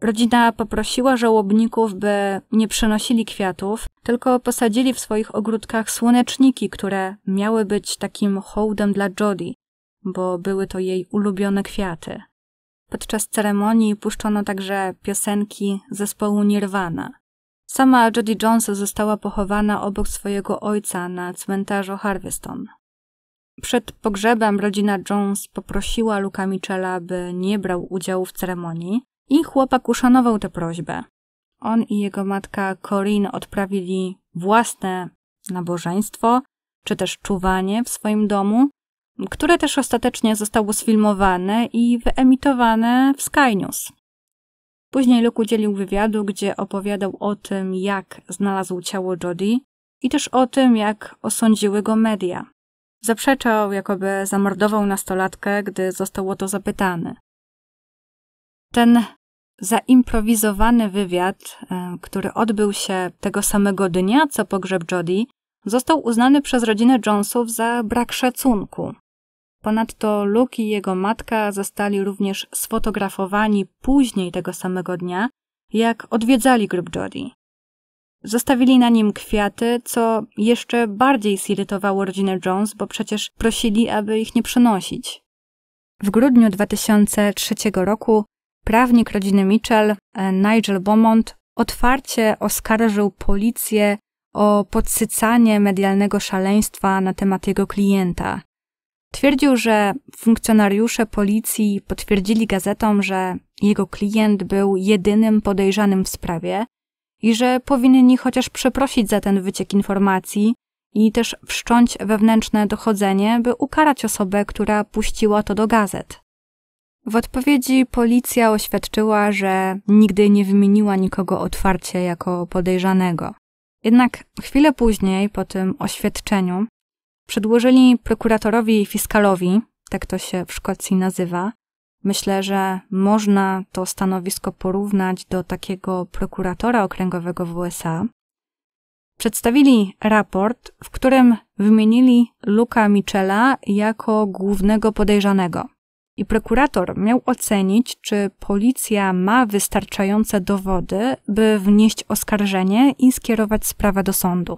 Rodzina poprosiła żałobników, by nie przynosili kwiatów, tylko posadzili w swoich ogródkach słoneczniki, które miały być takim hołdem dla Jody, bo były to jej ulubione kwiaty. Podczas ceremonii puszczono także piosenki zespołu Nirvana. Sama Judy Jones została pochowana obok swojego ojca na cmentarzu Harveston. Przed pogrzebem rodzina Jones poprosiła Luka Michela, by nie brał udziału w ceremonii i chłopak uszanował tę prośbę. On i jego matka Corinne odprawili własne nabożeństwo czy też czuwanie w swoim domu, które też ostatecznie zostało sfilmowane i wyemitowane w Sky News. Później Luke udzielił wywiadu, gdzie opowiadał o tym, jak znalazł ciało Jodie i też o tym, jak osądziły go media. Zaprzeczał, jakoby zamordował nastolatkę, gdy został o to zapytany. Ten zaimprowizowany wywiad, e, który odbył się tego samego dnia co pogrzeb Jodie, został uznany przez rodzinę Jonesów za brak szacunku. Ponadto Luke i jego matka zostali również sfotografowani później tego samego dnia, jak odwiedzali grupę Jodie. Zostawili na nim kwiaty, co jeszcze bardziej zirytowało rodzinę Jones, bo przecież prosili, aby ich nie przenosić. W grudniu 2003 roku prawnik rodziny Mitchell, e, Nigel Beaumont, otwarcie oskarżył policję o podsycanie medialnego szaleństwa na temat jego klienta – Twierdził, że funkcjonariusze policji potwierdzili gazetom, że jego klient był jedynym podejrzanym w sprawie i że powinni chociaż przeprosić za ten wyciek informacji i też wszcząć wewnętrzne dochodzenie, by ukarać osobę, która puściła to do gazet. W odpowiedzi policja oświadczyła, że nigdy nie wymieniła nikogo otwarcie jako podejrzanego. Jednak chwilę później, po tym oświadczeniu, Przedłożyli prokuratorowi i fiskalowi, tak to się w Szkocji nazywa. Myślę, że można to stanowisko porównać do takiego prokuratora okręgowego w USA. Przedstawili raport, w którym wymienili Luka Michela jako głównego podejrzanego. I prokurator miał ocenić, czy policja ma wystarczające dowody, by wnieść oskarżenie i skierować sprawę do sądu.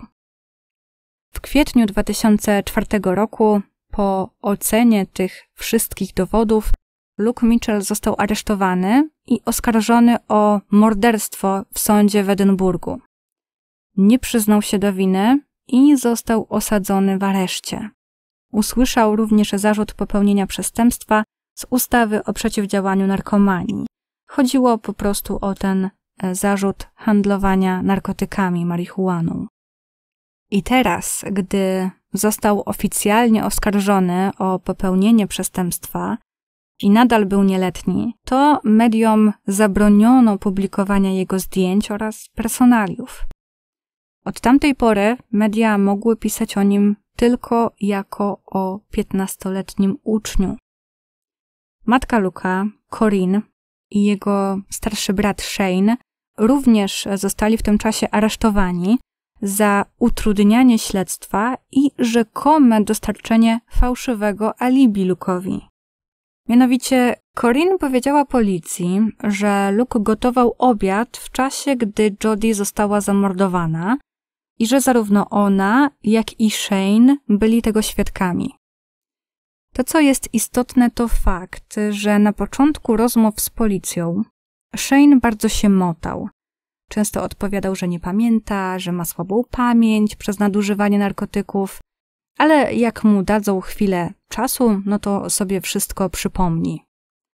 W kwietniu 2004 roku, po ocenie tych wszystkich dowodów, Luke Mitchell został aresztowany i oskarżony o morderstwo w sądzie w Edynburgu. Nie przyznał się do winy i został osadzony w areszcie. Usłyszał również zarzut popełnienia przestępstwa z ustawy o przeciwdziałaniu narkomanii. Chodziło po prostu o ten e, zarzut handlowania narkotykami, marihuaną. I teraz, gdy został oficjalnie oskarżony o popełnienie przestępstwa i nadal był nieletni, to mediom zabroniono publikowania jego zdjęć oraz personaliów. Od tamtej pory media mogły pisać o nim tylko jako o 15-letnim uczniu. Matka Luka, Corin i jego starszy brat Shane również zostali w tym czasie aresztowani za utrudnianie śledztwa i rzekome dostarczenie fałszywego alibi Lukowi. Mianowicie Corinne powiedziała policji, że Luke gotował obiad w czasie, gdy Jodie została zamordowana i że zarówno ona, jak i Shane byli tego świadkami. To, co jest istotne, to fakt, że na początku rozmów z policją Shane bardzo się motał. Często odpowiadał, że nie pamięta, że ma słabą pamięć przez nadużywanie narkotyków, ale jak mu dadzą chwilę czasu, no to sobie wszystko przypomni.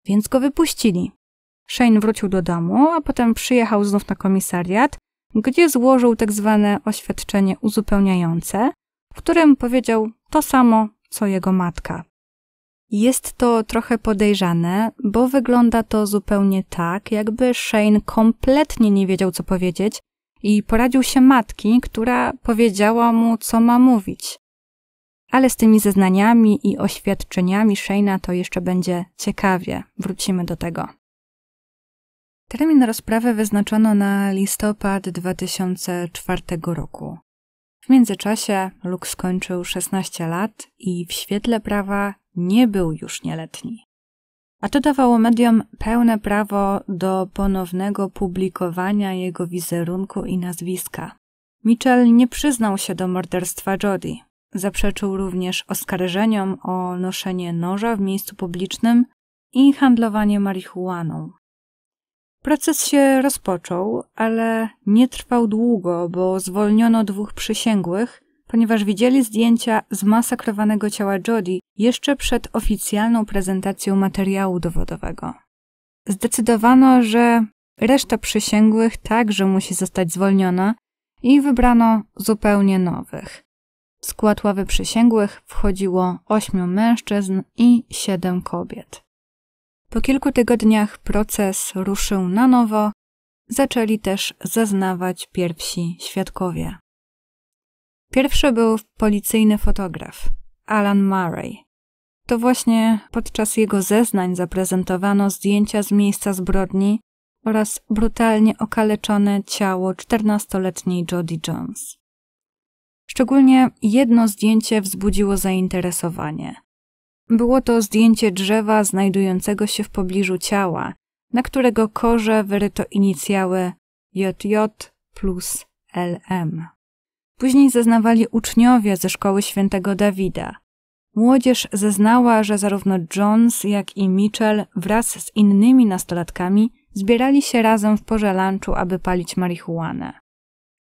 Więc go wypuścili. Shane wrócił do domu, a potem przyjechał znów na komisariat, gdzie złożył tak zwane oświadczenie uzupełniające, w którym powiedział to samo, co jego matka. Jest to trochę podejrzane, bo wygląda to zupełnie tak, jakby Shane kompletnie nie wiedział, co powiedzieć i poradził się matki, która powiedziała mu, co ma mówić. Ale z tymi zeznaniami i oświadczeniami Shane'a to jeszcze będzie ciekawie. Wrócimy do tego. Termin rozprawy wyznaczono na listopad 2004 roku. W międzyczasie Luke skończył 16 lat i w świetle prawa nie był już nieletni. A to dawało mediom pełne prawo do ponownego publikowania jego wizerunku i nazwiska. Mitchell nie przyznał się do morderstwa Jody. Zaprzeczył również oskarżeniom o noszenie noża w miejscu publicznym i handlowanie marihuaną. Proces się rozpoczął, ale nie trwał długo, bo zwolniono dwóch przysięgłych, ponieważ widzieli zdjęcia zmasakrowanego ciała Jody jeszcze przed oficjalną prezentacją materiału dowodowego. Zdecydowano, że reszta przysięgłych także musi zostać zwolniona i wybrano zupełnie nowych. W skład ławy przysięgłych wchodziło ośmiu mężczyzn i siedem kobiet. Po kilku tygodniach proces ruszył na nowo, zaczęli też zeznawać pierwsi świadkowie. Pierwszy był policyjny fotograf Alan Murray. To właśnie podczas jego zeznań zaprezentowano zdjęcia z miejsca zbrodni oraz brutalnie okaleczone ciało 14-letniej Jody Jones. Szczególnie jedno zdjęcie wzbudziło zainteresowanie. Było to zdjęcie drzewa znajdującego się w pobliżu ciała, na którego korze wyryto inicjały JJ plus LM. Później zeznawali uczniowie ze szkoły świętego Dawida. Młodzież zeznała, że zarówno Jones, jak i Mitchell wraz z innymi nastolatkami zbierali się razem w porze lunchu, aby palić marihuanę.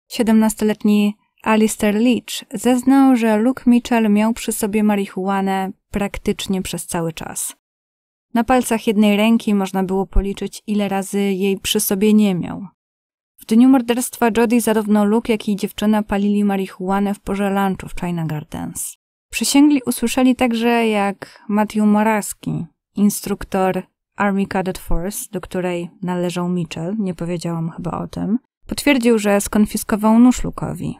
Siedemnastoletni Alistair Leach zeznał, że Luke Mitchell miał przy sobie marihuanę praktycznie przez cały czas. Na palcach jednej ręki można było policzyć, ile razy jej przy sobie nie miał. W dniu morderstwa Jody zarówno Luke, jak i dziewczyna palili marihuanę w porze lunchu w China Gardens. Przysięgli usłyszeli także, jak Matthew Moraski, instruktor Army Cadet Force, do której należał Mitchell, nie powiedziałam chyba o tym, potwierdził, że skonfiskował nóż Lukowi.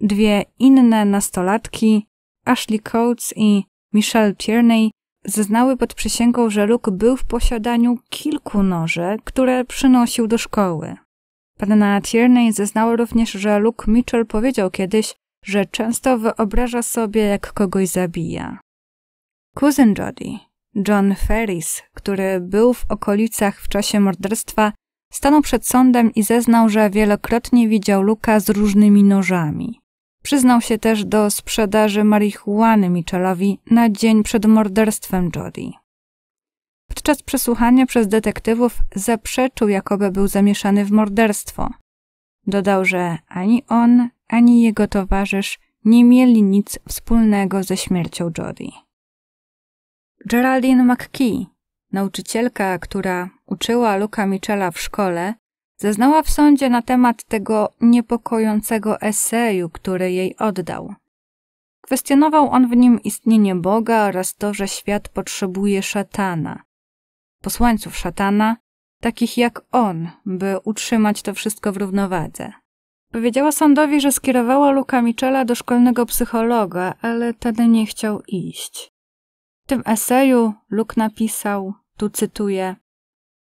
Dwie inne nastolatki, Ashley Coates i Michelle Tierney, zeznały pod przysięgą, że Luke był w posiadaniu kilku noży, które przynosił do szkoły. Panna Tierney zeznała również, że Luke Mitchell powiedział kiedyś, że często wyobraża sobie, jak kogoś zabija. Kuzyn Jody, John Ferris, który był w okolicach w czasie morderstwa, stanął przed sądem i zeznał, że wielokrotnie widział Luka z różnymi nożami. Przyznał się też do sprzedaży marihuany Mitchellowi na dzień przed morderstwem Jody podczas przesłuchania przez detektywów zaprzeczył, jakoby był zamieszany w morderstwo. Dodał, że ani on, ani jego towarzysz nie mieli nic wspólnego ze śmiercią Jody. Geraldine McKee, nauczycielka, która uczyła Luka Michela w szkole, zeznała w sądzie na temat tego niepokojącego eseju, który jej oddał. Kwestionował on w nim istnienie Boga oraz to, że świat potrzebuje szatana posłańców szatana, takich jak on, by utrzymać to wszystko w równowadze. Powiedziała sądowi, że skierowała Luka Michela do szkolnego psychologa, ale ten nie chciał iść. W tym eseju Luke napisał, tu cytuję,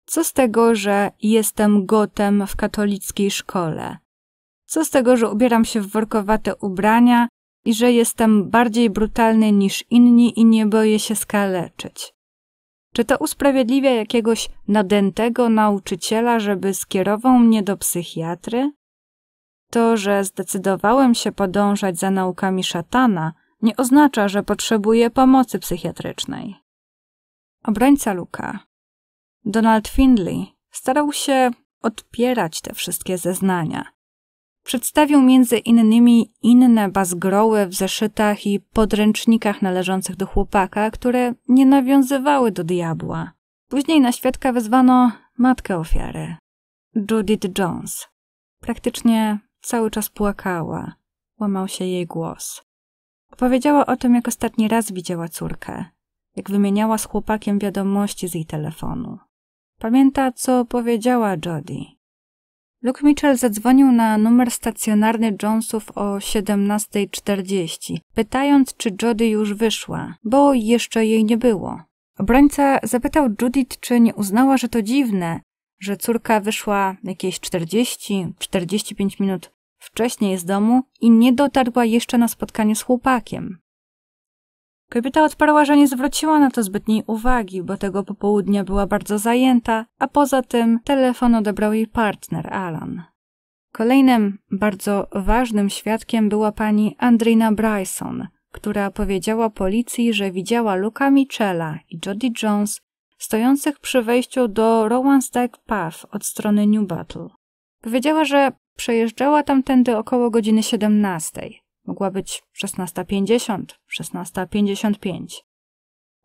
co z tego, że jestem gotem w katolickiej szkole? Co z tego, że ubieram się w workowate ubrania i że jestem bardziej brutalny niż inni i nie boję się skaleczyć? Czy to usprawiedliwia jakiegoś nadętego nauczyciela, żeby skierował mnie do psychiatry? To, że zdecydowałem się podążać za naukami szatana, nie oznacza, że potrzebuję pomocy psychiatrycznej. Obrońca Luka. Donald Findlay starał się odpierać te wszystkie zeznania. Przedstawił między innymi inne bazgroły w zeszytach i podręcznikach należących do chłopaka, które nie nawiązywały do diabła. Później na świadka wezwano matkę ofiary, Judith Jones. Praktycznie cały czas płakała, łamał się jej głos. Opowiedziała o tym, jak ostatni raz widziała córkę, jak wymieniała z chłopakiem wiadomości z jej telefonu. Pamięta, co powiedziała Jody. Luke Mitchell zadzwonił na numer stacjonarny Jonesów o 17.40, pytając, czy Jody już wyszła, bo jeszcze jej nie było. Obrońca zapytał Judith, czy nie uznała, że to dziwne, że córka wyszła jakieś 40-45 minut wcześniej z domu i nie dotarła jeszcze na spotkanie z chłopakiem. Kobieta odparła, że nie zwróciła na to zbytniej uwagi, bo tego popołudnia była bardzo zajęta, a poza tym telefon odebrał jej partner Alan. Kolejnym bardzo ważnym świadkiem była pani Andrina Bryson, która powiedziała policji, że widziała Luka Michela i Jody Jones stojących przy wejściu do Rowan's Dyke Path od strony New Battle. Powiedziała, że przejeżdżała tamtędy około godziny 17. Mogła być 16.50, 16.55.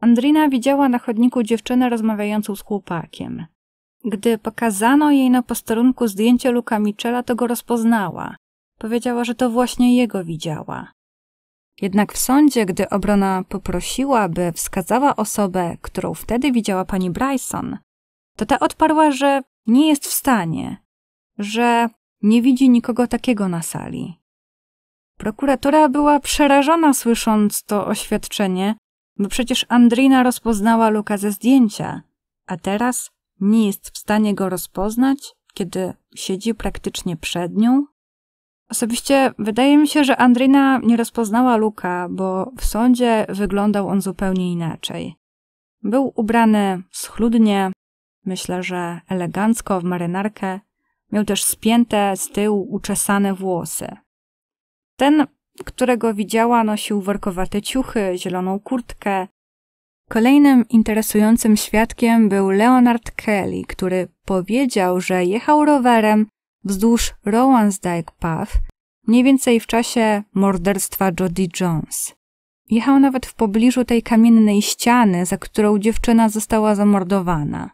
Andrina widziała na chodniku dziewczynę rozmawiającą z chłopakiem. Gdy pokazano jej na posterunku zdjęcie Luka Michela, to go rozpoznała. Powiedziała, że to właśnie jego widziała. Jednak w sądzie, gdy obrona poprosiła, by wskazała osobę, którą wtedy widziała pani Bryson, to ta odparła, że nie jest w stanie, że nie widzi nikogo takiego na sali. Prokuratura była przerażona słysząc to oświadczenie, bo przecież Andrina rozpoznała Luka ze zdjęcia, a teraz nie jest w stanie go rozpoznać, kiedy siedzi praktycznie przed nią. Osobiście wydaje mi się, że Andrina nie rozpoznała Luka, bo w sądzie wyglądał on zupełnie inaczej. Był ubrany schludnie, myślę, że elegancko w marynarkę. Miał też spięte z tyłu uczesane włosy. Ten, którego widziała, nosił workowate ciuchy, zieloną kurtkę. Kolejnym interesującym świadkiem był Leonard Kelly, który powiedział, że jechał rowerem wzdłuż Rowansdyke Path mniej więcej w czasie morderstwa Jody Jones. Jechał nawet w pobliżu tej kamiennej ściany, za którą dziewczyna została zamordowana.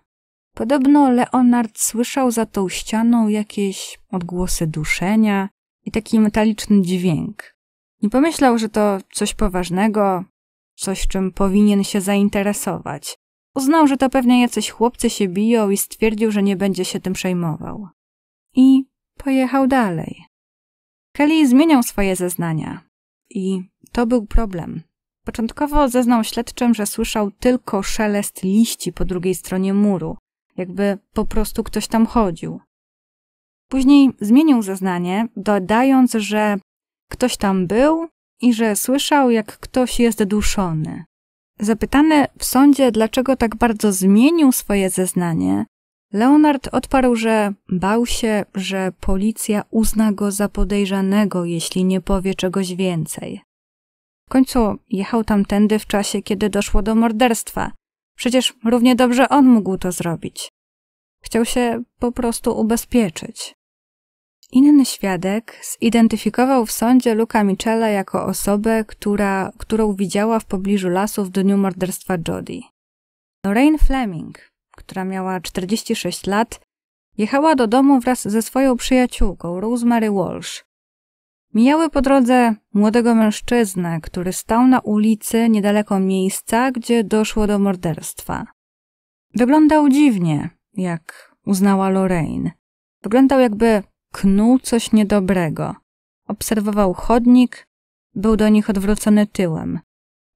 Podobno Leonard słyszał za tą ścianą jakieś odgłosy duszenia, i taki metaliczny dźwięk. I pomyślał, że to coś poważnego, coś czym powinien się zainteresować. Uznał, że to pewnie jacyś chłopcy się biją i stwierdził, że nie będzie się tym przejmował. I pojechał dalej. Kelly zmieniał swoje zeznania. I to był problem. Początkowo zeznał śledczym, że słyszał tylko szelest liści po drugiej stronie muru, jakby po prostu ktoś tam chodził. Później zmienił zeznanie, dodając, że ktoś tam był i że słyszał, jak ktoś jest duszony. Zapytany w sądzie, dlaczego tak bardzo zmienił swoje zeznanie, Leonard odparł, że bał się, że policja uzna go za podejrzanego, jeśli nie powie czegoś więcej. W końcu jechał tamtędy w czasie, kiedy doszło do morderstwa. Przecież równie dobrze on mógł to zrobić. Chciał się po prostu ubezpieczyć. Inny świadek zidentyfikował w sądzie Luka Michela jako osobę, która, którą widziała w pobliżu lasu w dniu morderstwa Jody. Lorraine Fleming, która miała 46 lat, jechała do domu wraz ze swoją przyjaciółką Rosemary Walsh. Mijały po drodze młodego mężczyznę, który stał na ulicy niedaleko miejsca, gdzie doszło do morderstwa. Wyglądał dziwnie, jak uznała Lorraine. Wyglądał jakby knuł coś niedobrego. Obserwował chodnik, był do nich odwrócony tyłem.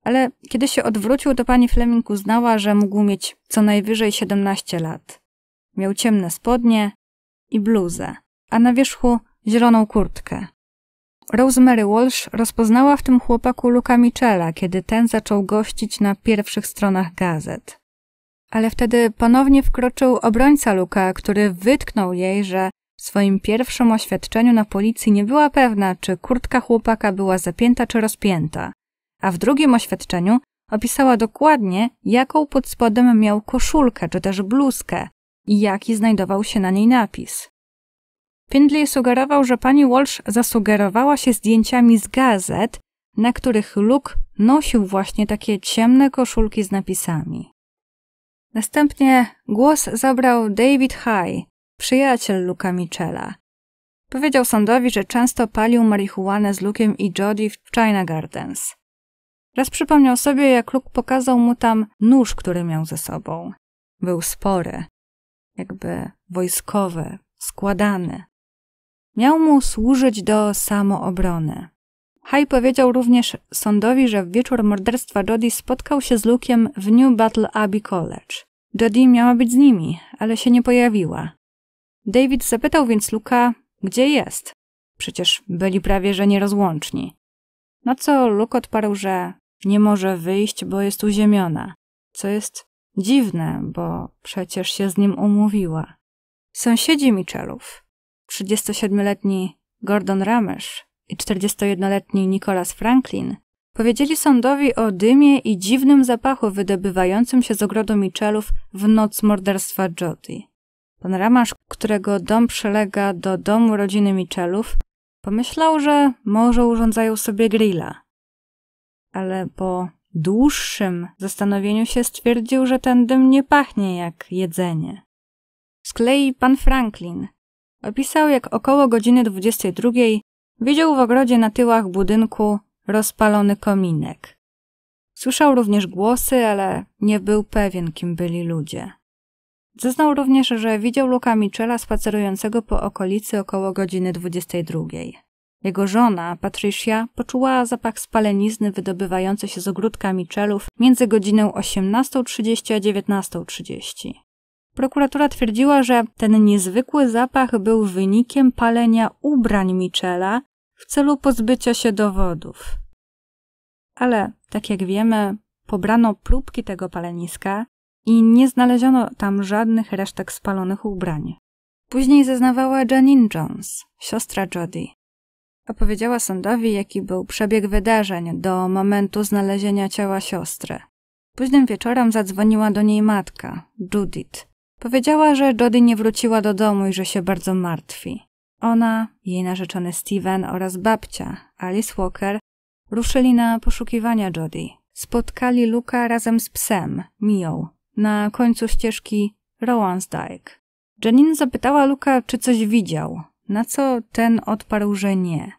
Ale kiedy się odwrócił, to pani Fleming uznała, że mógł mieć co najwyżej 17 lat. Miał ciemne spodnie i bluzę, a na wierzchu zieloną kurtkę. Rosemary Walsh rozpoznała w tym chłopaku Luka Michela, kiedy ten zaczął gościć na pierwszych stronach gazet. Ale wtedy ponownie wkroczył obrońca Luka, który wytknął jej, że swoim pierwszym oświadczeniu na policji nie była pewna, czy kurtka chłopaka była zapięta czy rozpięta, a w drugim oświadczeniu opisała dokładnie, jaką pod spodem miał koszulkę czy też bluzkę i jaki znajdował się na niej napis. Pindley sugerował, że pani Walsh zasugerowała się zdjęciami z gazet, na których Luke nosił właśnie takie ciemne koszulki z napisami. Następnie głos zabrał David High, przyjaciel Luka Michela. Powiedział sądowi, że często palił marihuanę z Lukiem i Jody w China Gardens. Raz przypomniał sobie, jak Luke pokazał mu tam nóż, który miał ze sobą. Był spory, jakby wojskowy, składany. Miał mu służyć do samoobrony. Hay powiedział również sądowi, że w wieczór morderstwa Jody spotkał się z Lukiem w New Battle Abbey College. Jody miała być z nimi, ale się nie pojawiła. David zapytał więc Luka, gdzie jest. Przecież byli prawie że nierozłączni. Na co Luke odparł, że nie może wyjść, bo jest uziemiona, co jest dziwne, bo przecież się z nim umówiła. Sąsiedzi Michelów, 37-letni Gordon Ramesh i 41-letni Nicholas Franklin, powiedzieli sądowi o dymie i dziwnym zapachu wydobywającym się z ogrodu Michelów w noc morderstwa Jody. Pan Ramasz, którego dom przylega do domu rodziny Michelów, pomyślał, że może urządzają sobie grilla. Ale po dłuższym zastanowieniu się stwierdził, że ten dym nie pachnie jak jedzenie. Z klei pan Franklin opisał, jak około godziny 22 widział w ogrodzie na tyłach budynku rozpalony kominek. Słyszał również głosy, ale nie był pewien, kim byli ludzie. Zeznał również, że widział Luka Michela spacerującego po okolicy około godziny 22. Jego żona, Patricia, poczuła zapach spalenizny wydobywający się z ogródka Michelów między godziną 18.30 a 19.30. Prokuratura twierdziła, że ten niezwykły zapach był wynikiem palenia ubrań Michela w celu pozbycia się dowodów. Ale, tak jak wiemy, pobrano próbki tego paleniska i nie znaleziono tam żadnych resztek spalonych ubrań. Później zeznawała Janine Jones, siostra Jody. Opowiedziała sądowi, jaki był przebieg wydarzeń do momentu znalezienia ciała siostry. Późnym wieczorem zadzwoniła do niej matka, Judith. Powiedziała, że Jody nie wróciła do domu i że się bardzo martwi. Ona, jej narzeczony Steven oraz babcia, Alice Walker, ruszyli na poszukiwania Jody. Spotkali Luka razem z psem, Mio na końcu ścieżki Dyke. Janine zapytała Luka, czy coś widział, na co ten odparł, że nie.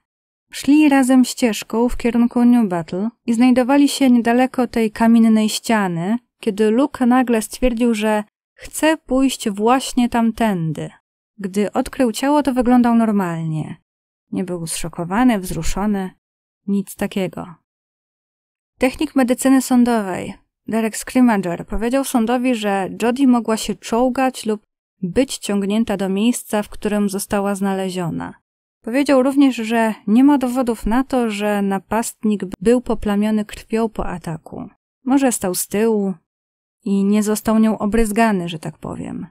Szli razem ścieżką w kierunku New Battle i znajdowali się niedaleko tej kamiennej ściany, kiedy Luke nagle stwierdził, że chce pójść właśnie tamtędy. Gdy odkrył ciało, to wyglądał normalnie. Nie był zszokowany, wzruszony, nic takiego. Technik medycyny sądowej Derek Scrimmager powiedział sądowi, że Jodie mogła się czołgać lub być ciągnięta do miejsca, w którym została znaleziona. Powiedział również, że nie ma dowodów na to, że napastnik był poplamiony krwią po ataku. Może stał z tyłu i nie został nią obryzgany, że tak powiem.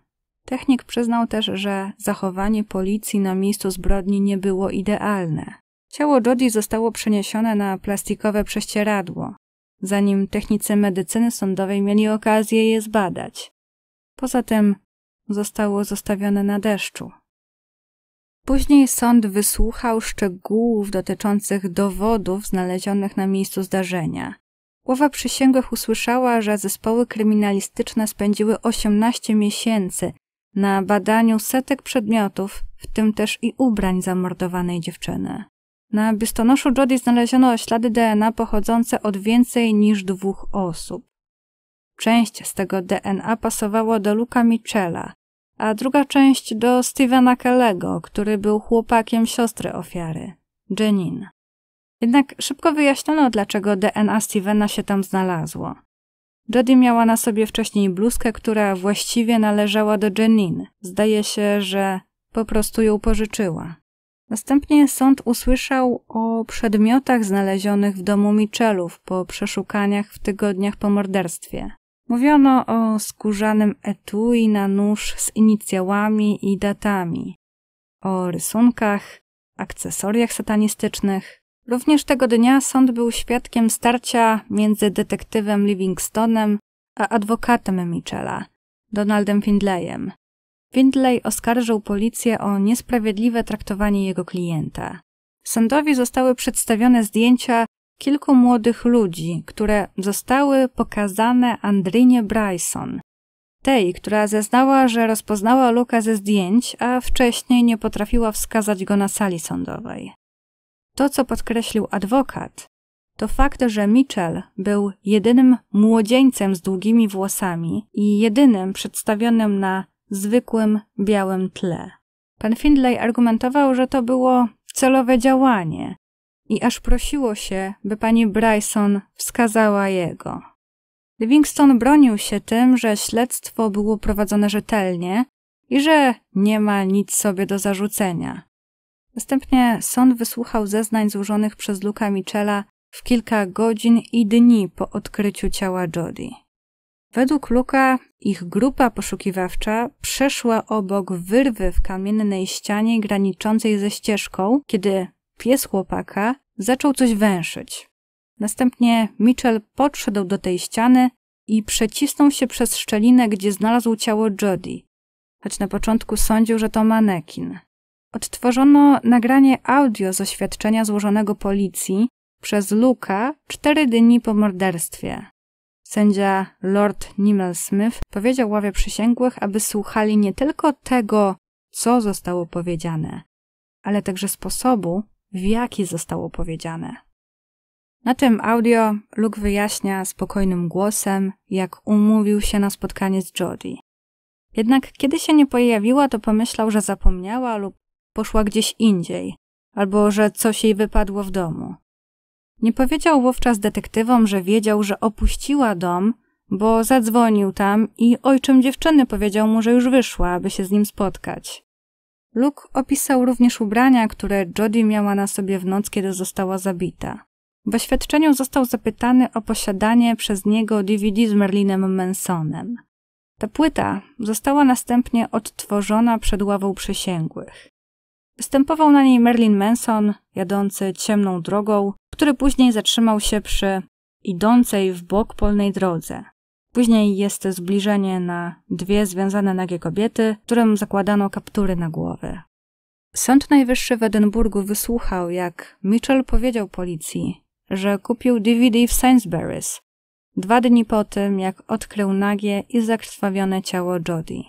Technik przyznał też, że zachowanie policji na miejscu zbrodni nie było idealne. Ciało Jodie zostało przeniesione na plastikowe prześcieradło zanim technicy medycyny sądowej mieli okazję je zbadać. Poza tym zostało zostawione na deszczu. Później sąd wysłuchał szczegółów dotyczących dowodów znalezionych na miejscu zdarzenia. Głowa przysięgłych usłyszała, że zespoły kryminalistyczne spędziły 18 miesięcy na badaniu setek przedmiotów, w tym też i ubrań zamordowanej dziewczyny. Na biustonoszu Jody znaleziono ślady DNA pochodzące od więcej niż dwóch osób. Część z tego DNA pasowała do Luka Michela, a druga część do Stevena Kellego, który był chłopakiem siostry ofiary, Jenin. Jednak szybko wyjaśniono, dlaczego DNA Stevena się tam znalazło. Jody miała na sobie wcześniej bluzkę, która właściwie należała do Jenin. Zdaje się, że po prostu ją pożyczyła. Następnie sąd usłyszał o przedmiotach znalezionych w domu Michelów po przeszukaniach w tygodniach po morderstwie. Mówiono o skórzanym etui na nóż z inicjałami i datami, o rysunkach, akcesoriach satanistycznych. Również tego dnia sąd był świadkiem starcia między detektywem Livingstonem a adwokatem Michela, Donaldem Findlayem, Findlay oskarżył policję o niesprawiedliwe traktowanie jego klienta. Sądowi zostały przedstawione zdjęcia kilku młodych ludzi, które zostały pokazane Andrinie Bryson, tej, która zeznała, że rozpoznała Luka ze zdjęć, a wcześniej nie potrafiła wskazać go na sali sądowej. To, co podkreślił adwokat, to fakt, że Mitchell był jedynym młodzieńcem z długimi włosami i jedynym przedstawionym na zwykłym białym tle. Pan Findlay argumentował, że to było celowe działanie i aż prosiło się, by pani Bryson wskazała jego. Livingston bronił się tym, że śledztwo było prowadzone rzetelnie i że nie ma nic sobie do zarzucenia. Następnie sąd wysłuchał zeznań złożonych przez Luka Michela w kilka godzin i dni po odkryciu ciała Jodie. Według Luka ich grupa poszukiwawcza przeszła obok wyrwy w kamiennej ścianie graniczącej ze ścieżką, kiedy pies chłopaka zaczął coś węszyć. Następnie Mitchell podszedł do tej ściany i przecisnął się przez szczelinę, gdzie znalazł ciało Jody, choć na początku sądził, że to manekin. Odtworzono nagranie audio z oświadczenia złożonego policji przez Luka cztery dni po morderstwie. Sędzia Lord Nimel Smith powiedział ławie przysięgłych, aby słuchali nie tylko tego, co zostało powiedziane, ale także sposobu, w jaki zostało powiedziane. Na tym audio Luke wyjaśnia spokojnym głosem, jak umówił się na spotkanie z Jodie. Jednak kiedy się nie pojawiła, to pomyślał, że zapomniała lub poszła gdzieś indziej, albo że coś jej wypadło w domu. Nie powiedział wówczas detektywom, że wiedział, że opuściła dom, bo zadzwonił tam i ojczym dziewczyny powiedział mu, że już wyszła, aby się z nim spotkać. Luke opisał również ubrania, które Jodie miała na sobie w noc, kiedy została zabita. W oświadczeniu został zapytany o posiadanie przez niego DVD z Merlinem Mansonem. Ta płyta została następnie odtworzona przed ławą przysięgłych. Występował na niej Merlin Manson, jadący ciemną drogą, który później zatrzymał się przy idącej w bok polnej drodze. Później jest zbliżenie na dwie związane nagie kobiety, którym zakładano kaptury na głowy. Sąd Najwyższy w Edynburgu wysłuchał, jak Mitchell powiedział policji, że kupił DVD w Sainsbury's dwa dni po tym, jak odkrył nagie i zakrwawione ciało Jody.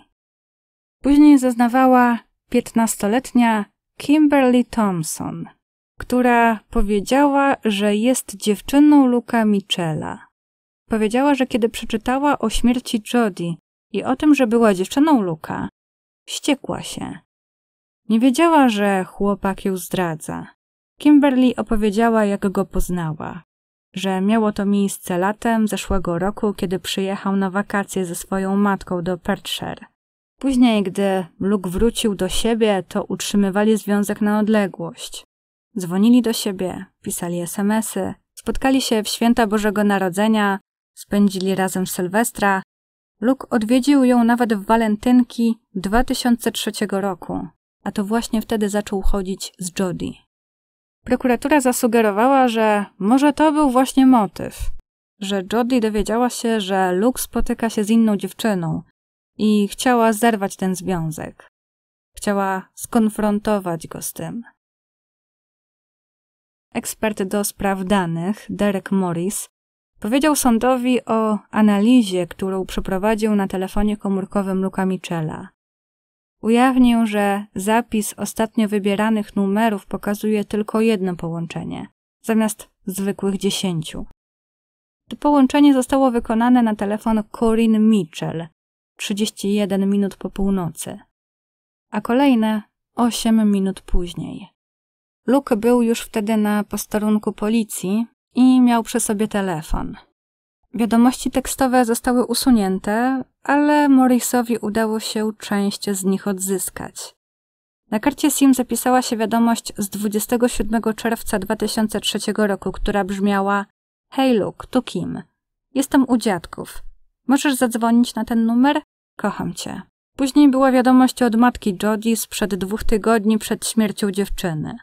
Później zeznawała piętnastoletnia Kimberly Thompson – która powiedziała, że jest dziewczyną Luka Michela. Powiedziała, że kiedy przeczytała o śmierci Jody i o tym, że była dziewczyną Luka, wściekła się. Nie wiedziała, że chłopak ją zdradza. Kimberly opowiedziała, jak go poznała, że miało to miejsce latem zeszłego roku, kiedy przyjechał na wakacje ze swoją matką do Perthshire. Później, gdy Luke wrócił do siebie, to utrzymywali związek na odległość. Dzwonili do siebie, pisali SMSy, spotkali się w święta Bożego Narodzenia, spędzili razem Sylwestra. Luke odwiedził ją nawet w walentynki 2003 roku, a to właśnie wtedy zaczął chodzić z Jody. Prokuratura zasugerowała, że może to był właśnie motyw, że Jody dowiedziała się, że Luke spotyka się z inną dziewczyną i chciała zerwać ten związek. Chciała skonfrontować go z tym ekspert do spraw danych Derek Morris, powiedział sądowi o analizie, którą przeprowadził na telefonie komórkowym Luka Michela. Ujawnił, że zapis ostatnio wybieranych numerów pokazuje tylko jedno połączenie, zamiast zwykłych dziesięciu. To połączenie zostało wykonane na telefon Corinne Mitchell 31 minut po północy, a kolejne 8 minut później. Luke był już wtedy na posterunku policji i miał przy sobie telefon. Wiadomości tekstowe zostały usunięte, ale Morrisowi udało się część z nich odzyskać. Na karcie SIM zapisała się wiadomość z 27 czerwca 2003 roku, która brzmiała: Hej Luke, tu Kim. Jestem u dziadków. Możesz zadzwonić na ten numer? Kocham cię. Później była wiadomość od matki Jodie sprzed dwóch tygodni przed śmiercią dziewczyny.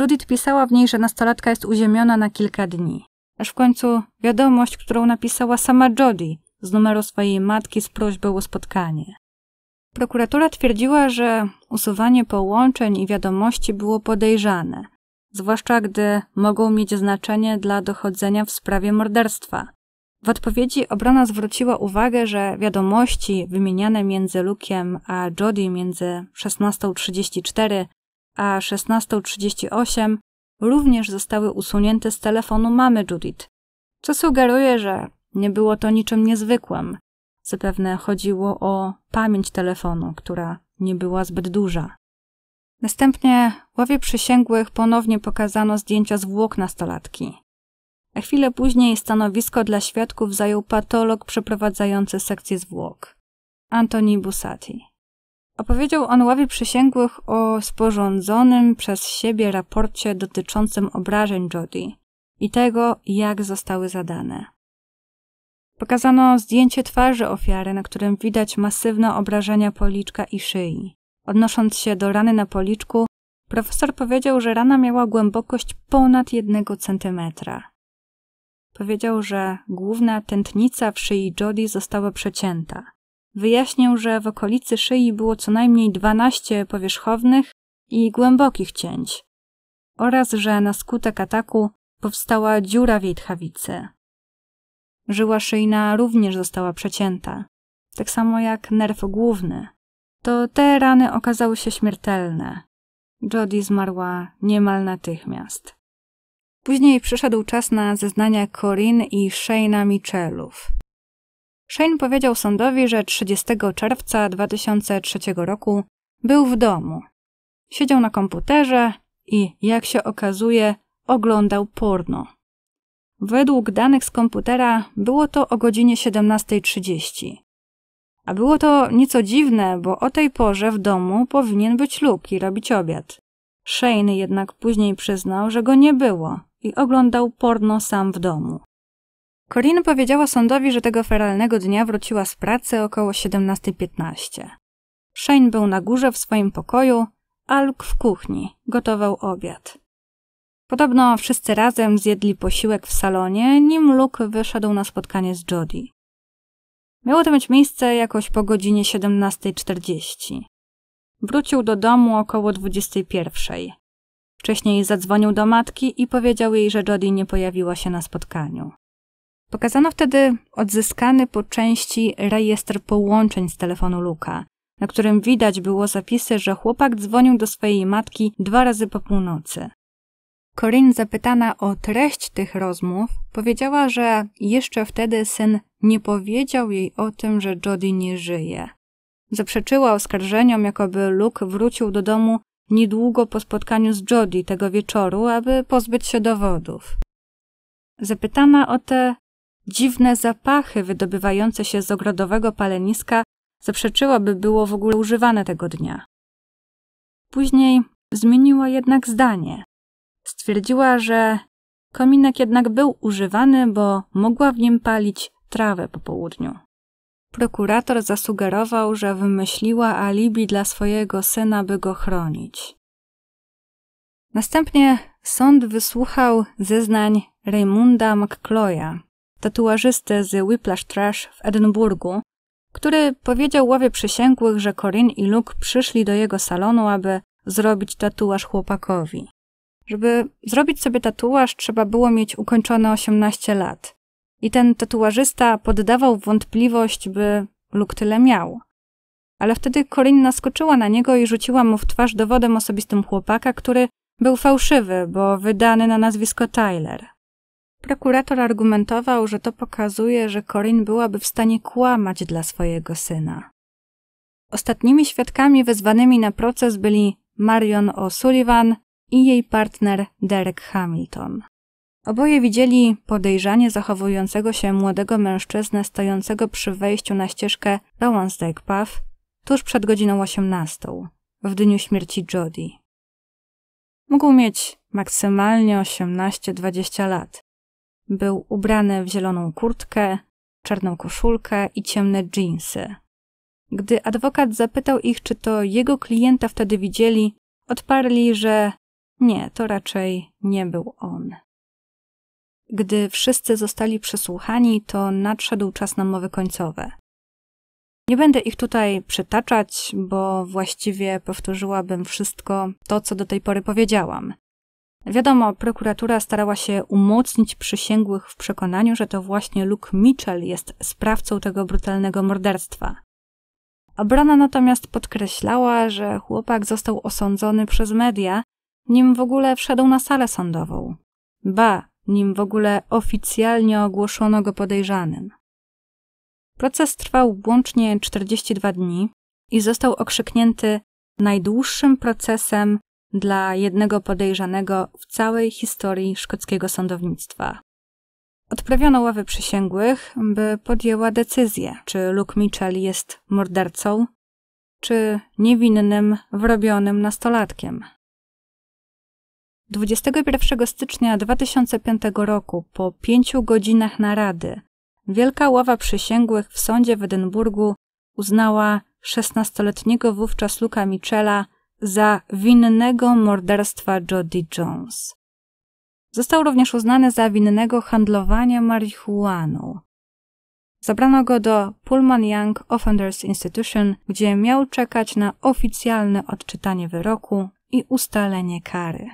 Judith pisała w niej, że nastolatka jest uziemiona na kilka dni. Aż w końcu wiadomość, którą napisała sama Jodie z numeru swojej matki z prośbą o spotkanie. Prokuratura twierdziła, że usuwanie połączeń i wiadomości było podejrzane, zwłaszcza gdy mogą mieć znaczenie dla dochodzenia w sprawie morderstwa. W odpowiedzi obrona zwróciła uwagę, że wiadomości wymieniane między Lukiem a Jodie między 16.34 a 16.38 również zostały usunięte z telefonu mamy Judith, co sugeruje, że nie było to niczym niezwykłym. Zapewne chodziło o pamięć telefonu, która nie była zbyt duża. Następnie ławie przysięgłych ponownie pokazano zdjęcia zwłok nastolatki. A chwilę później stanowisko dla świadków zajął patolog przeprowadzający sekcję zwłok, Antoni Busati. Opowiedział on ławie przysięgłych o sporządzonym przez siebie raporcie dotyczącym obrażeń Jody i tego, jak zostały zadane. Pokazano zdjęcie twarzy ofiary, na którym widać masywne obrażenia policzka i szyi. Odnosząc się do rany na policzku, profesor powiedział, że rana miała głębokość ponad jednego centymetra. Powiedział, że główna tętnica w szyi Jody została przecięta. Wyjaśnił, że w okolicy szyi było co najmniej 12 powierzchownych i głębokich cięć oraz że na skutek ataku powstała dziura w jej tchawicy. Żyła szyjna również została przecięta, tak samo jak nerw główny. To te rany okazały się śmiertelne. Jody zmarła niemal natychmiast. Później przyszedł czas na zeznania Corin i Shayna Michelów. Shane powiedział sądowi, że 30 czerwca 2003 roku był w domu. Siedział na komputerze i, jak się okazuje, oglądał porno. Według danych z komputera było to o godzinie 17.30. A było to nieco dziwne, bo o tej porze w domu powinien być luk i robić obiad. Shane jednak później przyznał, że go nie było i oglądał porno sam w domu. Corinne powiedziała sądowi, że tego feralnego dnia wróciła z pracy około 17.15. Shane był na górze w swoim pokoju, Alk w kuchni, gotował obiad. Podobno wszyscy razem zjedli posiłek w salonie, nim Luke wyszedł na spotkanie z Jodi. Miało to mieć miejsce jakoś po godzinie 17.40. Wrócił do domu około 21.00. Wcześniej zadzwonił do matki i powiedział jej, że Jodi nie pojawiła się na spotkaniu. Pokazano wtedy odzyskany po części rejestr połączeń z telefonu Luka, na którym widać było zapisy, że chłopak dzwonił do swojej matki dwa razy po północy. Corinne zapytana o treść tych rozmów, powiedziała, że jeszcze wtedy syn nie powiedział jej o tym, że Jody nie żyje. Zaprzeczyła oskarżeniom, jakoby Luke wrócił do domu niedługo po spotkaniu z Jody tego wieczoru, aby pozbyć się dowodów. Zapytana o te dziwne zapachy wydobywające się z ogrodowego paleniska zaprzeczyłoby było w ogóle używane tego dnia. Później zmieniła jednak zdanie. Stwierdziła, że kominek jednak był używany, bo mogła w nim palić trawę po południu. Prokurator zasugerował, że wymyśliła alibi dla swojego syna, by go chronić. Następnie sąd wysłuchał zeznań Raymunda McCloya, tatuażystę z Whiplash Trash w Edynburgu, który powiedział ławie przysięgłych, że Corinne i Luke przyszli do jego salonu, aby zrobić tatuaż chłopakowi. Żeby zrobić sobie tatuaż, trzeba było mieć ukończone 18 lat. I ten tatuażysta poddawał wątpliwość, by Luke tyle miał. Ale wtedy Corinne naskoczyła na niego i rzuciła mu w twarz dowodem osobistym chłopaka, który był fałszywy, bo wydany na nazwisko Tyler. Prokurator argumentował, że to pokazuje, że Corin byłaby w stanie kłamać dla swojego syna. Ostatnimi świadkami wezwanymi na proces byli Marion O'Sullivan i jej partner Derek Hamilton. Oboje widzieli podejrzanie zachowującego się młodego mężczyznę stojącego przy wejściu na ścieżkę Rowansdijk Path tuż przed godziną 18 w dniu śmierci Jody. Mógł mieć maksymalnie 18-20 lat. Był ubrany w zieloną kurtkę, czarną koszulkę i ciemne dżinsy. Gdy adwokat zapytał ich, czy to jego klienta wtedy widzieli, odparli, że nie, to raczej nie był on. Gdy wszyscy zostali przesłuchani, to nadszedł czas na mowy końcowe. Nie będę ich tutaj przytaczać, bo właściwie powtórzyłabym wszystko to, co do tej pory powiedziałam. Wiadomo, prokuratura starała się umocnić przysięgłych w przekonaniu, że to właśnie Luke Mitchell jest sprawcą tego brutalnego morderstwa. Obrona natomiast podkreślała, że chłopak został osądzony przez media, nim w ogóle wszedł na salę sądową. Ba, nim w ogóle oficjalnie ogłoszono go podejrzanym. Proces trwał łącznie 42 dni i został okrzyknięty najdłuższym procesem dla jednego podejrzanego w całej historii szkockiego sądownictwa. Odprawiono ławy przysięgłych, by podjęła decyzję, czy Luke Mitchell jest mordercą, czy niewinnym, wrobionym nastolatkiem. 21 stycznia 2005 roku, po pięciu godzinach narady, Wielka Ława Przysięgłych w sądzie w Edynburgu uznała 16-letniego wówczas Luka Michela za winnego morderstwa Jody Jones. Został również uznany za winnego handlowania marihuaną. Zabrano go do Pullman Young Offenders Institution, gdzie miał czekać na oficjalne odczytanie wyroku i ustalenie kary.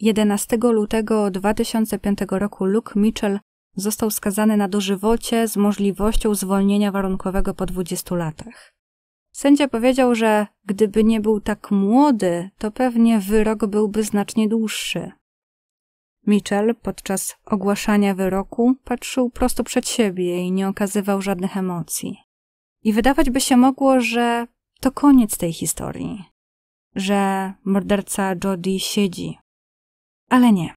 11 lutego 2005 roku Luke Mitchell został skazany na dożywocie z możliwością zwolnienia warunkowego po 20 latach. Sędzia powiedział, że gdyby nie był tak młody, to pewnie wyrok byłby znacznie dłuższy. Mitchell podczas ogłaszania wyroku patrzył prosto przed siebie i nie okazywał żadnych emocji. I wydawać by się mogło, że to koniec tej historii, że morderca Jody siedzi. Ale nie.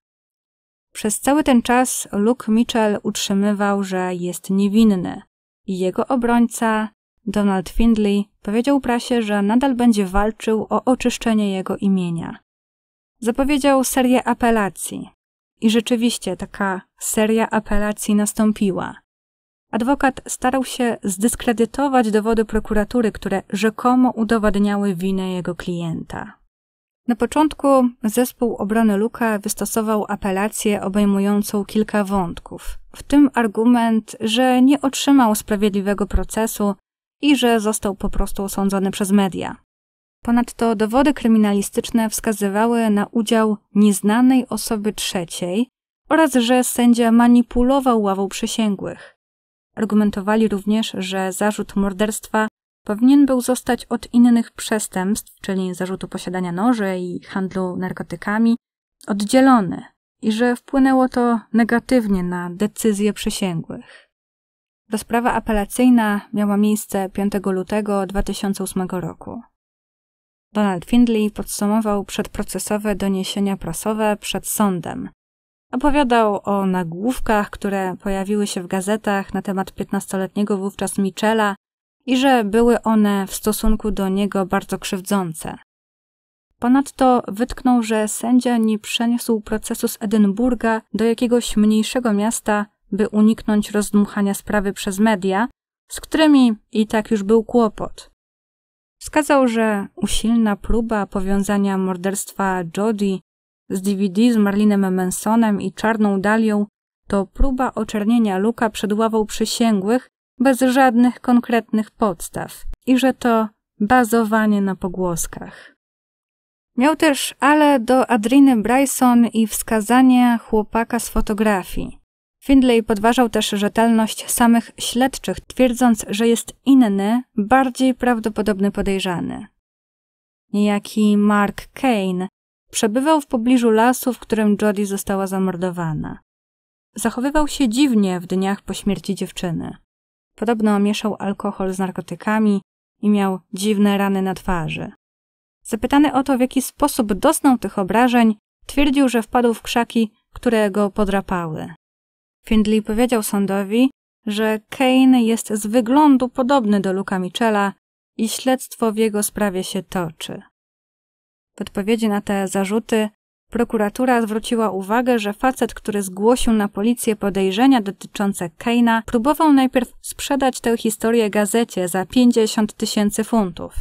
Przez cały ten czas Luke Mitchell utrzymywał, że jest niewinny i jego obrońca Donald Findlay, powiedział prasie, że nadal będzie walczył o oczyszczenie jego imienia. Zapowiedział serię apelacji. I rzeczywiście taka seria apelacji nastąpiła. Adwokat starał się zdyskredytować dowody prokuratury, które rzekomo udowadniały winę jego klienta. Na początku zespół obrony Luka wystosował apelację obejmującą kilka wątków, w tym argument, że nie otrzymał sprawiedliwego procesu i że został po prostu osądzony przez media. Ponadto dowody kryminalistyczne wskazywały na udział nieznanej osoby trzeciej oraz że sędzia manipulował ławą przysięgłych. Argumentowali również, że zarzut morderstwa powinien był zostać od innych przestępstw, czyli zarzutu posiadania noży i handlu narkotykami, oddzielony i że wpłynęło to negatywnie na decyzje przysięgłych. Rozprawa apelacyjna miała miejsce 5 lutego 2008 roku. Donald Findley podsumował przedprocesowe doniesienia prasowe przed sądem. Opowiadał o nagłówkach, które pojawiły się w gazetach na temat 15-letniego wówczas Michela i że były one w stosunku do niego bardzo krzywdzące. Ponadto wytknął, że sędzia nie przeniósł procesu z Edynburga do jakiegoś mniejszego miasta by uniknąć rozdmuchania sprawy przez media, z którymi i tak już był kłopot. Wskazał, że usilna próba powiązania morderstwa Jody z DVD z Marlinem Mansonem i Czarną Dalią to próba oczernienia Luka przed ławą przysięgłych bez żadnych konkretnych podstaw i że to bazowanie na pogłoskach. Miał też ale do Adriny Bryson i wskazanie chłopaka z fotografii. Findlay podważał też rzetelność samych śledczych, twierdząc, że jest inny, bardziej prawdopodobny podejrzany. Niejaki Mark Kane przebywał w pobliżu lasu, w którym Jodie została zamordowana. Zachowywał się dziwnie w dniach po śmierci dziewczyny. Podobno mieszał alkohol z narkotykami i miał dziwne rany na twarzy. Zapytany o to, w jaki sposób doznał tych obrażeń, twierdził, że wpadł w krzaki, które go podrapały. Findley powiedział sądowi, że Kane jest z wyglądu podobny do Luka Michela i śledztwo w jego sprawie się toczy. W odpowiedzi na te zarzuty prokuratura zwróciła uwagę, że facet, który zgłosił na policję podejrzenia dotyczące Kane'a, próbował najpierw sprzedać tę historię gazecie za 50 tysięcy funtów.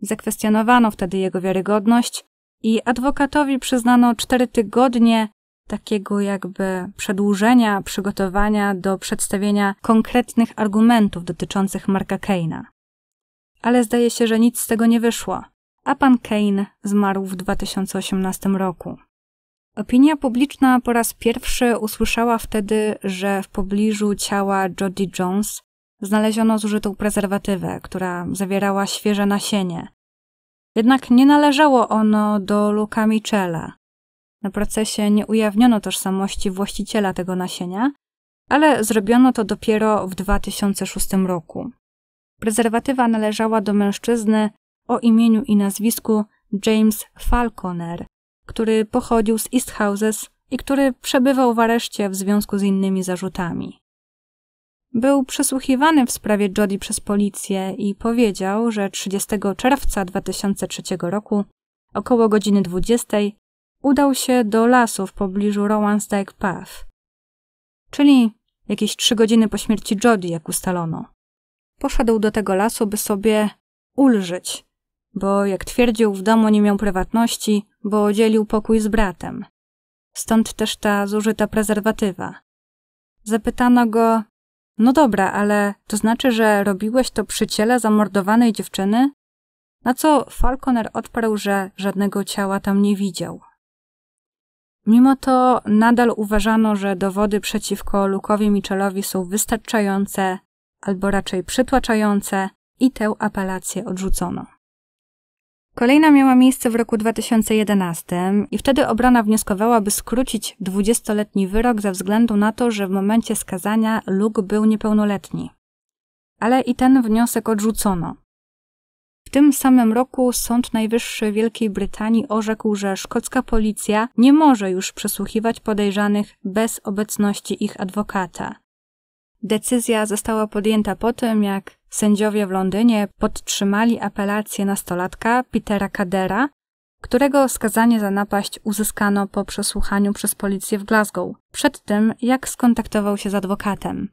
Zakwestionowano wtedy jego wiarygodność i adwokatowi przyznano cztery tygodnie takiego jakby przedłużenia, przygotowania do przedstawienia konkretnych argumentów dotyczących Marka Keina. Ale zdaje się, że nic z tego nie wyszło, a pan Kane zmarł w 2018 roku. Opinia publiczna po raz pierwszy usłyszała wtedy, że w pobliżu ciała Jodie Jones znaleziono zużytą prezerwatywę, która zawierała świeże nasienie. Jednak nie należało ono do Luka Michela, na procesie nie ujawniono tożsamości właściciela tego nasienia, ale zrobiono to dopiero w 2006 roku. Prezerwatywa należała do mężczyzny o imieniu i nazwisku James Falconer, który pochodził z East Houses i który przebywał w areszcie w związku z innymi zarzutami. Był przesłuchiwany w sprawie Jody przez policję i powiedział, że 30 czerwca 2003 roku, około godziny 20, udał się do lasu w pobliżu Dyke Path, czyli jakieś trzy godziny po śmierci Jody, jak ustalono. Poszedł do tego lasu, by sobie ulżyć, bo jak twierdził, w domu nie miał prywatności, bo dzielił pokój z bratem. Stąd też ta zużyta prezerwatywa. Zapytano go: No dobra, ale to znaczy, że robiłeś to przy ciele zamordowanej dziewczyny? Na co Falconer odparł, że żadnego ciała tam nie widział, Mimo to nadal uważano, że dowody przeciwko Lukowi Michelowi są wystarczające, albo raczej przytłaczające, i tę apelację odrzucono. Kolejna miała miejsce w roku 2011 i wtedy obrona wnioskowała, by skrócić 20-letni wyrok ze względu na to, że w momencie skazania Luke był niepełnoletni. Ale i ten wniosek odrzucono tym samym roku Sąd Najwyższy Wielkiej Brytanii orzekł, że szkocka policja nie może już przesłuchiwać podejrzanych bez obecności ich adwokata. Decyzja została podjęta po tym, jak sędziowie w Londynie podtrzymali apelację nastolatka Petera Kadera, którego skazanie za napaść uzyskano po przesłuchaniu przez policję w Glasgow, przed tym jak skontaktował się z adwokatem.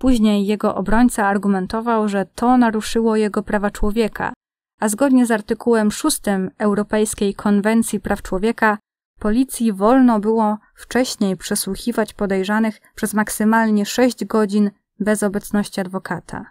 Później jego obrońca argumentował, że to naruszyło jego prawa człowieka, a zgodnie z artykułem 6 Europejskiej Konwencji Praw Człowieka policji wolno było wcześniej przesłuchiwać podejrzanych przez maksymalnie 6 godzin bez obecności adwokata.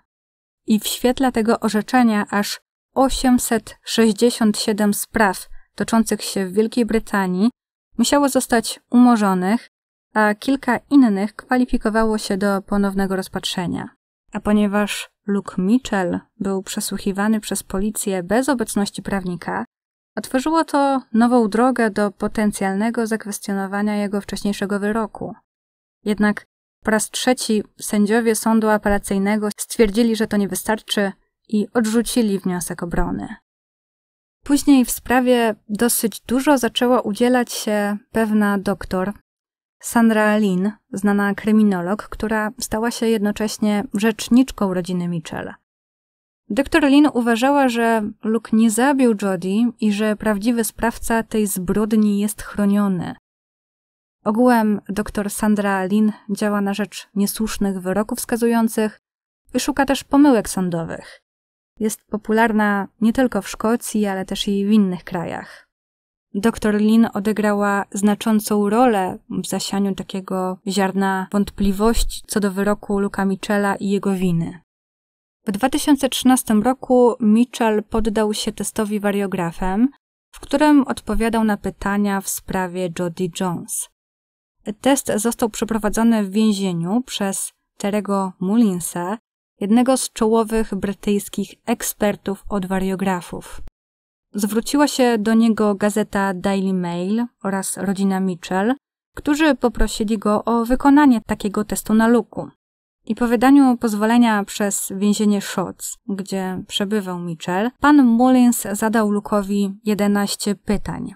I w świetle tego orzeczenia aż 867 spraw toczących się w Wielkiej Brytanii musiało zostać umorzonych, a kilka innych kwalifikowało się do ponownego rozpatrzenia. A ponieważ Luke Mitchell był przesłuchiwany przez policję bez obecności prawnika, otworzyło to nową drogę do potencjalnego zakwestionowania jego wcześniejszego wyroku. Jednak po raz trzeci sędziowie sądu apelacyjnego stwierdzili, że to nie wystarczy i odrzucili wniosek obrony. Później w sprawie dosyć dużo zaczęła udzielać się pewna doktor Sandra Lin, znana kryminolog, która stała się jednocześnie rzeczniczką rodziny Mitchell. Doktor Lin uważała, że Luke nie zabił Jodie i że prawdziwy sprawca tej zbrodni jest chroniony. Ogółem dr Sandra Lin działa na rzecz niesłusznych wyroków skazujących i szuka też pomyłek sądowych. Jest popularna nie tylko w Szkocji, ale też i w innych krajach. Doktor Lin odegrała znaczącą rolę w zasianiu takiego ziarna wątpliwości co do wyroku Luka Michela i jego winy. W 2013 roku Mitchell poddał się testowi wariografem, w którym odpowiadał na pytania w sprawie Jody Jones. Test został przeprowadzony w więzieniu przez Terego Mullinsa, jednego z czołowych brytyjskich ekspertów od wariografów. Zwróciła się do niego gazeta Daily Mail oraz rodzina Mitchell, którzy poprosili go o wykonanie takiego testu na luku. I po wydaniu pozwolenia przez więzienie Schotz, gdzie przebywał Mitchell, pan Mullins zadał Lukowi 11 pytań.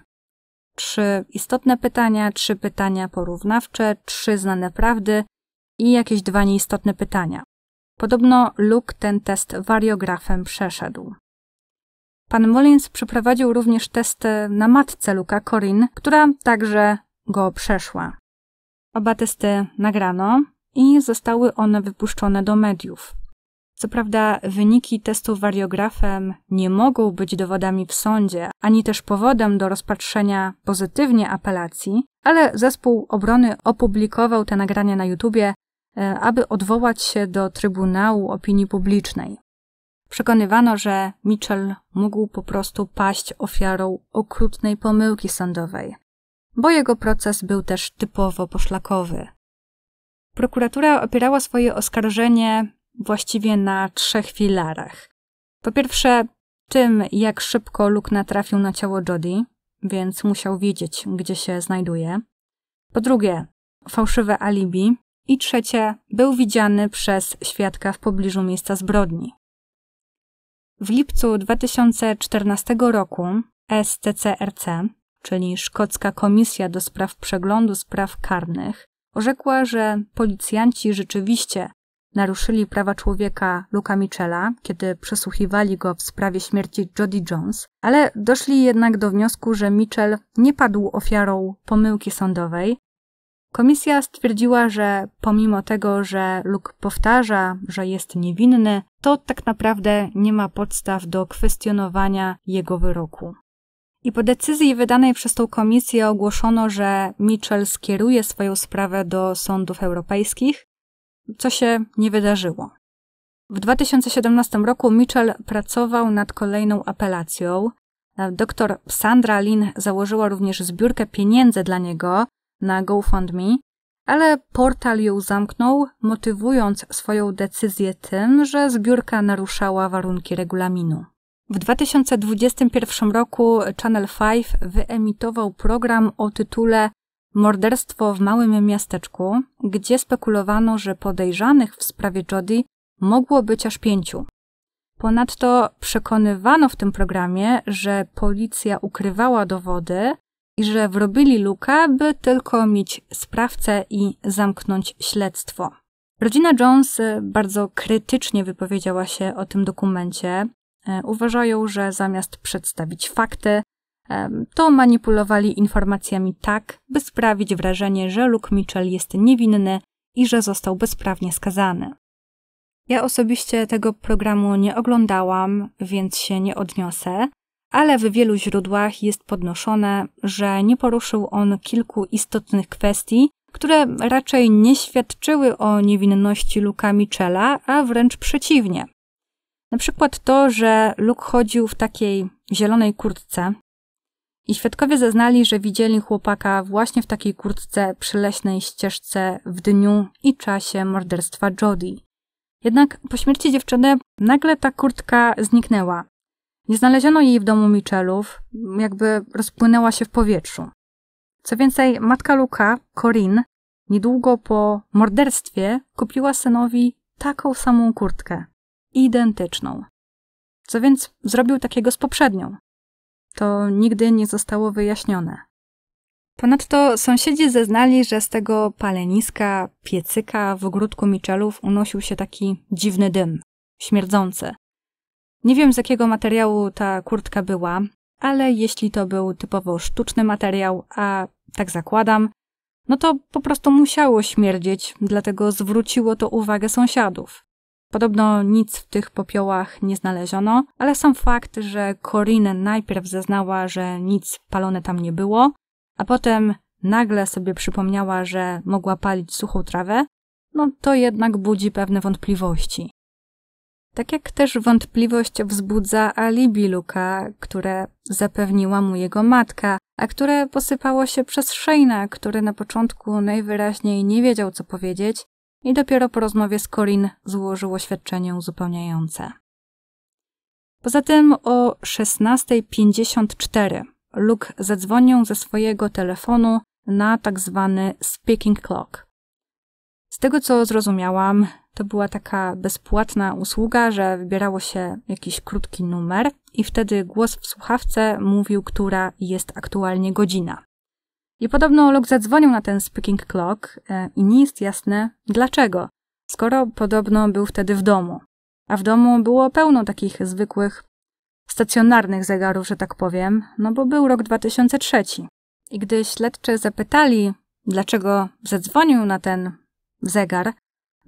Trzy istotne pytania, trzy pytania porównawcze, trzy znane prawdy i jakieś dwa nieistotne pytania. Podobno Luke ten test wariografem przeszedł. Pan Mullins przeprowadził również testy na matce Luka Corin, która także go przeszła. Oba testy nagrano i zostały one wypuszczone do mediów. Co prawda, wyniki testów wariografem nie mogą być dowodami w sądzie, ani też powodem do rozpatrzenia pozytywnie apelacji, ale zespół obrony opublikował te nagrania na YouTubie, e, aby odwołać się do Trybunału Opinii Publicznej. Przekonywano, że Mitchell mógł po prostu paść ofiarą okrutnej pomyłki sądowej, bo jego proces był też typowo poszlakowy. Prokuratura opierała swoje oskarżenie właściwie na trzech filarach. Po pierwsze, tym, jak szybko Luke natrafił na ciało Jody, więc musiał wiedzieć, gdzie się znajduje. Po drugie, fałszywe alibi. I trzecie, był widziany przez świadka w pobliżu miejsca zbrodni. W lipcu 2014 roku SCCRC, czyli Szkocka Komisja do Spraw Przeglądu Spraw Karnych, orzekła, że policjanci rzeczywiście naruszyli prawa człowieka Luka Michela, kiedy przesłuchiwali go w sprawie śmierci Jody Jones, ale doszli jednak do wniosku, że Mitchell nie padł ofiarą pomyłki sądowej, Komisja stwierdziła, że pomimo tego, że Luke powtarza, że jest niewinny, to tak naprawdę nie ma podstaw do kwestionowania jego wyroku. I po decyzji wydanej przez tą komisję ogłoszono, że Mitchell skieruje swoją sprawę do sądów europejskich, co się nie wydarzyło. W 2017 roku Mitchell pracował nad kolejną apelacją. Doktor Sandra Lin założyła również zbiórkę pieniędzy dla niego, na GoFundMe, ale portal ją zamknął, motywując swoją decyzję tym, że zbiórka naruszała warunki regulaminu. W 2021 roku Channel 5 wyemitował program o tytule Morderstwo w małym miasteczku, gdzie spekulowano, że podejrzanych w sprawie Jody mogło być aż pięciu. Ponadto przekonywano w tym programie, że policja ukrywała dowody, i że wrobili lukę, by tylko mieć sprawcę i zamknąć śledztwo. Rodzina Jones y, bardzo krytycznie wypowiedziała się o tym dokumencie. Y, uważają, że zamiast przedstawić fakty, y, to manipulowali informacjami tak, by sprawić wrażenie, że Luke Mitchell jest niewinny i że został bezprawnie skazany. Ja osobiście tego programu nie oglądałam, więc się nie odniosę, ale w wielu źródłach jest podnoszone, że nie poruszył on kilku istotnych kwestii, które raczej nie świadczyły o niewinności Luka Michela, a wręcz przeciwnie. Na przykład to, że Luke chodził w takiej zielonej kurtce i świadkowie zeznali, że widzieli chłopaka właśnie w takiej kurtce przy leśnej ścieżce w dniu i czasie morderstwa Jody. Jednak po śmierci dziewczyny nagle ta kurtka zniknęła, nie znaleziono jej w domu Michelów, jakby rozpłynęła się w powietrzu. Co więcej, matka Luka, Corinne, niedługo po morderstwie kupiła synowi taką samą kurtkę, identyczną. Co więc zrobił takiego z poprzednią? To nigdy nie zostało wyjaśnione. Ponadto sąsiedzi zeznali, że z tego paleniska, piecyka w ogródku Michelów unosił się taki dziwny dym, śmierdzący, nie wiem z jakiego materiału ta kurtka była, ale jeśli to był typowo sztuczny materiał, a tak zakładam, no to po prostu musiało śmierdzieć, dlatego zwróciło to uwagę sąsiadów. Podobno nic w tych popiołach nie znaleziono, ale sam fakt, że Corinne najpierw zeznała, że nic palone tam nie było, a potem nagle sobie przypomniała, że mogła palić suchą trawę, no to jednak budzi pewne wątpliwości. Tak jak też wątpliwość wzbudza alibi Luka, które zapewniła mu jego matka, a które posypało się przez Shayna, który na początku najwyraźniej nie wiedział co powiedzieć i dopiero po rozmowie z Colin złożył oświadczenie uzupełniające. Poza tym o 16.54 Luke zadzwonił ze swojego telefonu na tak zwany speaking clock. Z tego co zrozumiałam, to była taka bezpłatna usługa, że wybierało się jakiś krótki numer i wtedy głos w słuchawce mówił, która jest aktualnie godzina. I podobno Lok zadzwonił na ten speaking clock e, i nie jest jasne dlaczego, skoro podobno był wtedy w domu. A w domu było pełno takich zwykłych stacjonarnych zegarów, że tak powiem, no bo był rok 2003. I gdy śledczy zapytali, dlaczego zadzwonił na ten zegar,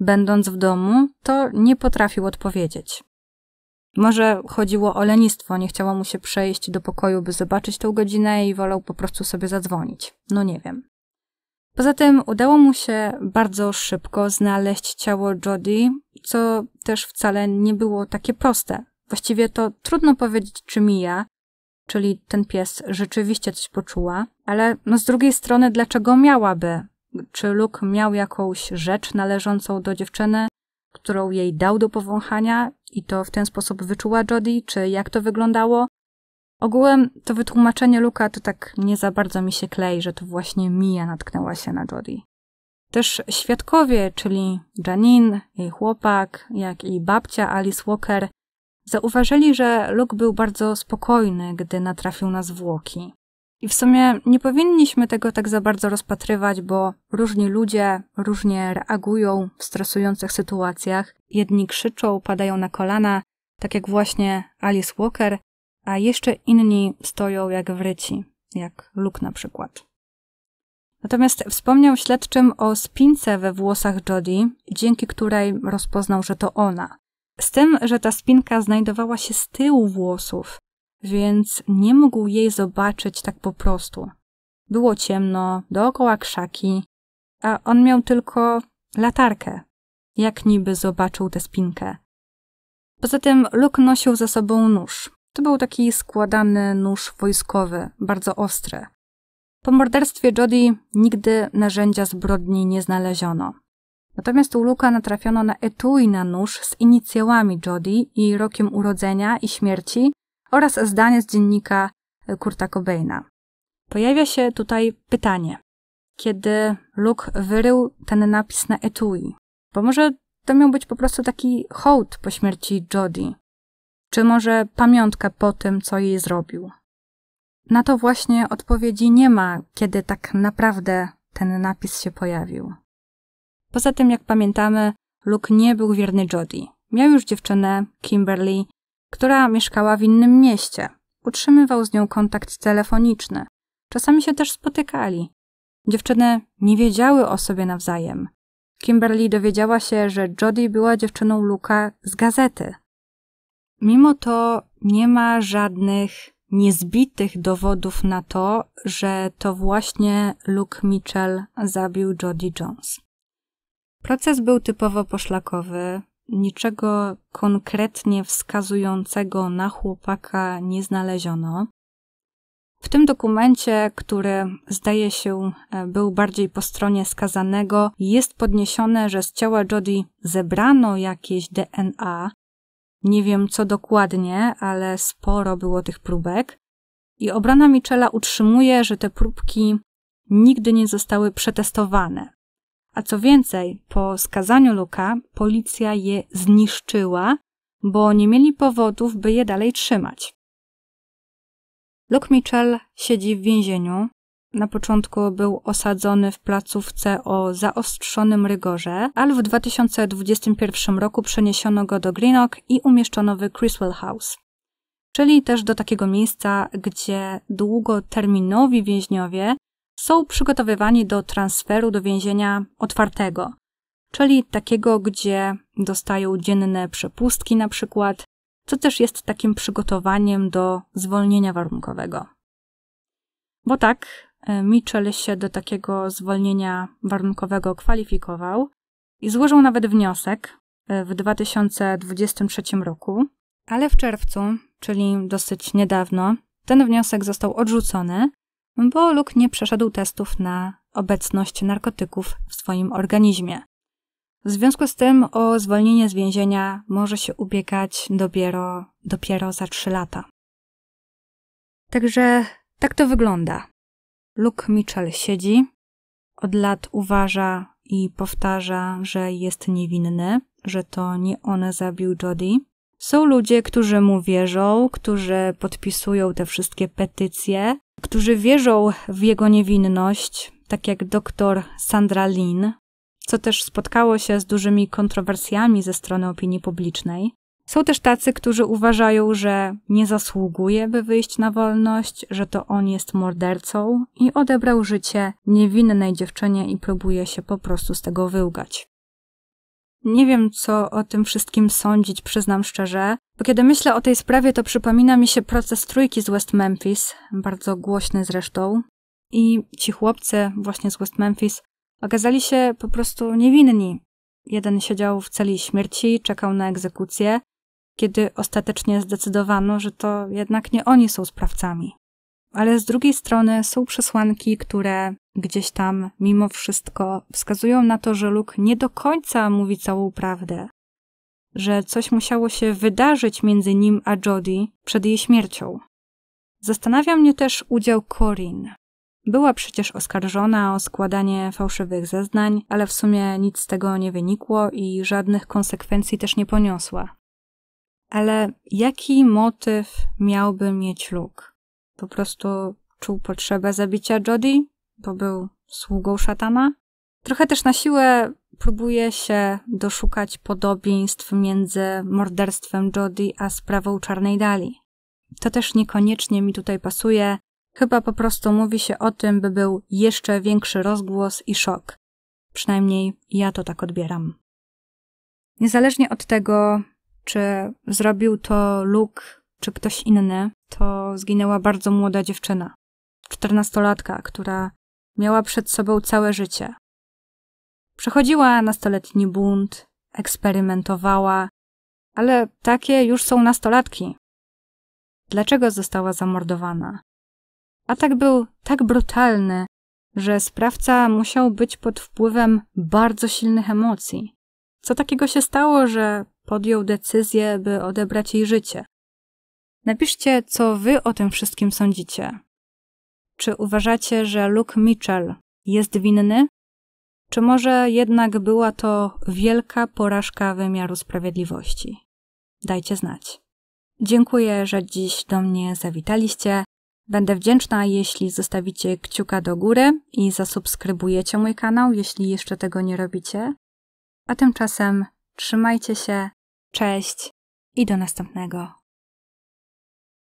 będąc w domu, to nie potrafił odpowiedzieć. Może chodziło o lenistwo, nie chciało mu się przejść do pokoju, by zobaczyć tę godzinę i wolał po prostu sobie zadzwonić. No nie wiem. Poza tym udało mu się bardzo szybko znaleźć ciało Jody, co też wcale nie było takie proste. Właściwie to trudno powiedzieć, czy Mija, czyli ten pies, rzeczywiście coś poczuła, ale no z drugiej strony, dlaczego miałaby? czy Luke miał jakąś rzecz należącą do dziewczyny, którą jej dał do powąchania i to w ten sposób wyczuła Jodie, czy jak to wyglądało. Ogółem to wytłumaczenie Luka to tak nie za bardzo mi się klei, że to właśnie Mia natknęła się na Jodie. Też świadkowie, czyli Janine, jej chłopak, jak i babcia Alice Walker, zauważyli, że Luke był bardzo spokojny, gdy natrafił na zwłoki. I w sumie nie powinniśmy tego tak za bardzo rozpatrywać, bo różni ludzie różnie reagują w stresujących sytuacjach. Jedni krzyczą, padają na kolana, tak jak właśnie Alice Walker, a jeszcze inni stoją jak wryci, jak Luke na przykład. Natomiast wspomniał śledczym o spince we włosach Jodie, dzięki której rozpoznał, że to ona. Z tym, że ta spinka znajdowała się z tyłu włosów, więc nie mógł jej zobaczyć tak po prostu. Było ciemno, dookoła krzaki, a on miał tylko latarkę. Jak niby zobaczył tę spinkę. Poza tym Luke nosił za sobą nóż. To był taki składany nóż wojskowy, bardzo ostry. Po morderstwie Jody nigdy narzędzia zbrodni nie znaleziono. Natomiast u Luka natrafiono na etui na nóż z inicjałami Jody i rokiem urodzenia i śmierci oraz zdanie z dziennika e, Kurta Cobaina. Pojawia się tutaj pytanie, kiedy Luke wyrył ten napis na etui, bo może to miał być po prostu taki hołd po śmierci Jodie, czy może pamiątka po tym, co jej zrobił. Na to właśnie odpowiedzi nie ma, kiedy tak naprawdę ten napis się pojawił. Poza tym, jak pamiętamy, Luke nie był wierny Jodie. Miał już dziewczynę, Kimberly, która mieszkała w innym mieście. Utrzymywał z nią kontakt telefoniczny. Czasami się też spotykali. Dziewczyny nie wiedziały o sobie nawzajem. Kimberly dowiedziała się, że Jodie była dziewczyną Luka z gazety. Mimo to nie ma żadnych niezbitych dowodów na to, że to właśnie Luke Mitchell zabił Jodie Jones. Proces był typowo poszlakowy, niczego konkretnie wskazującego na chłopaka nie znaleziono. W tym dokumencie, który zdaje się e, był bardziej po stronie skazanego, jest podniesione, że z ciała Jody zebrano jakieś DNA. Nie wiem co dokładnie, ale sporo było tych próbek. I obrana Michela utrzymuje, że te próbki nigdy nie zostały przetestowane, a co więcej, po skazaniu Luka policja je zniszczyła, bo nie mieli powodów, by je dalej trzymać. Luke Mitchell siedzi w więzieniu. Na początku był osadzony w placówce o zaostrzonym rygorze, ale w 2021 roku przeniesiono go do Greenock i umieszczono w Criswell House czyli też do takiego miejsca, gdzie długoterminowi więźniowie są przygotowywani do transferu do więzienia otwartego, czyli takiego, gdzie dostają dzienne przepustki na przykład, co też jest takim przygotowaniem do zwolnienia warunkowego. Bo tak, e, Mitchell się do takiego zwolnienia warunkowego kwalifikował i złożył nawet wniosek e, w 2023 roku, ale w czerwcu, czyli dosyć niedawno, ten wniosek został odrzucony bo Luke nie przeszedł testów na obecność narkotyków w swoim organizmie. W związku z tym o zwolnienie z więzienia może się ubiegać dopiero, dopiero za 3 lata. Także tak to wygląda. Luke Mitchell siedzi, od lat uważa i powtarza, że jest niewinny, że to nie on zabił Jodie. Są ludzie, którzy mu wierzą, którzy podpisują te wszystkie petycje, którzy wierzą w jego niewinność, tak jak doktor Sandra Lin, co też spotkało się z dużymi kontrowersjami ze strony opinii publicznej. Są też tacy, którzy uważają, że nie zasługuje, by wyjść na wolność, że to on jest mordercą i odebrał życie niewinnej dziewczynie i próbuje się po prostu z tego wyłgać. Nie wiem, co o tym wszystkim sądzić, przyznam szczerze, bo kiedy myślę o tej sprawie, to przypomina mi się proces trójki z West Memphis, bardzo głośny zresztą. I ci chłopcy, właśnie z West Memphis, okazali się po prostu niewinni. Jeden siedział w celi śmierci, czekał na egzekucję, kiedy ostatecznie zdecydowano, że to jednak nie oni są sprawcami ale z drugiej strony są przesłanki, które gdzieś tam mimo wszystko wskazują na to, że Luke nie do końca mówi całą prawdę, że coś musiało się wydarzyć między nim a Jodie przed jej śmiercią. Zastanawia mnie też udział Corin. Była przecież oskarżona o składanie fałszywych zeznań, ale w sumie nic z tego nie wynikło i żadnych konsekwencji też nie poniosła. Ale jaki motyw miałby mieć Luke? Po prostu czuł potrzebę zabicia Jody, bo był sługą szatana. Trochę też na siłę próbuje się doszukać podobieństw między morderstwem Jody a sprawą Czarnej Dali. To też niekoniecznie mi tutaj pasuje. Chyba po prostu mówi się o tym, by był jeszcze większy rozgłos i szok. Przynajmniej ja to tak odbieram. Niezależnie od tego, czy zrobił to Luke czy ktoś inny, to zginęła bardzo młoda dziewczyna, czternastolatka, która miała przed sobą całe życie. Przechodziła nastoletni bunt, eksperymentowała, ale takie już są nastolatki. Dlaczego została zamordowana? Atak był tak brutalny, że sprawca musiał być pod wpływem bardzo silnych emocji. Co takiego się stało, że podjął decyzję, by odebrać jej życie? Napiszcie, co wy o tym wszystkim sądzicie. Czy uważacie, że Luke Mitchell jest winny? Czy może jednak była to wielka porażka wymiaru sprawiedliwości? Dajcie znać. Dziękuję, że dziś do mnie zawitaliście. Będę wdzięczna, jeśli zostawicie kciuka do góry i zasubskrybujecie mój kanał, jeśli jeszcze tego nie robicie. A tymczasem trzymajcie się, cześć i do następnego.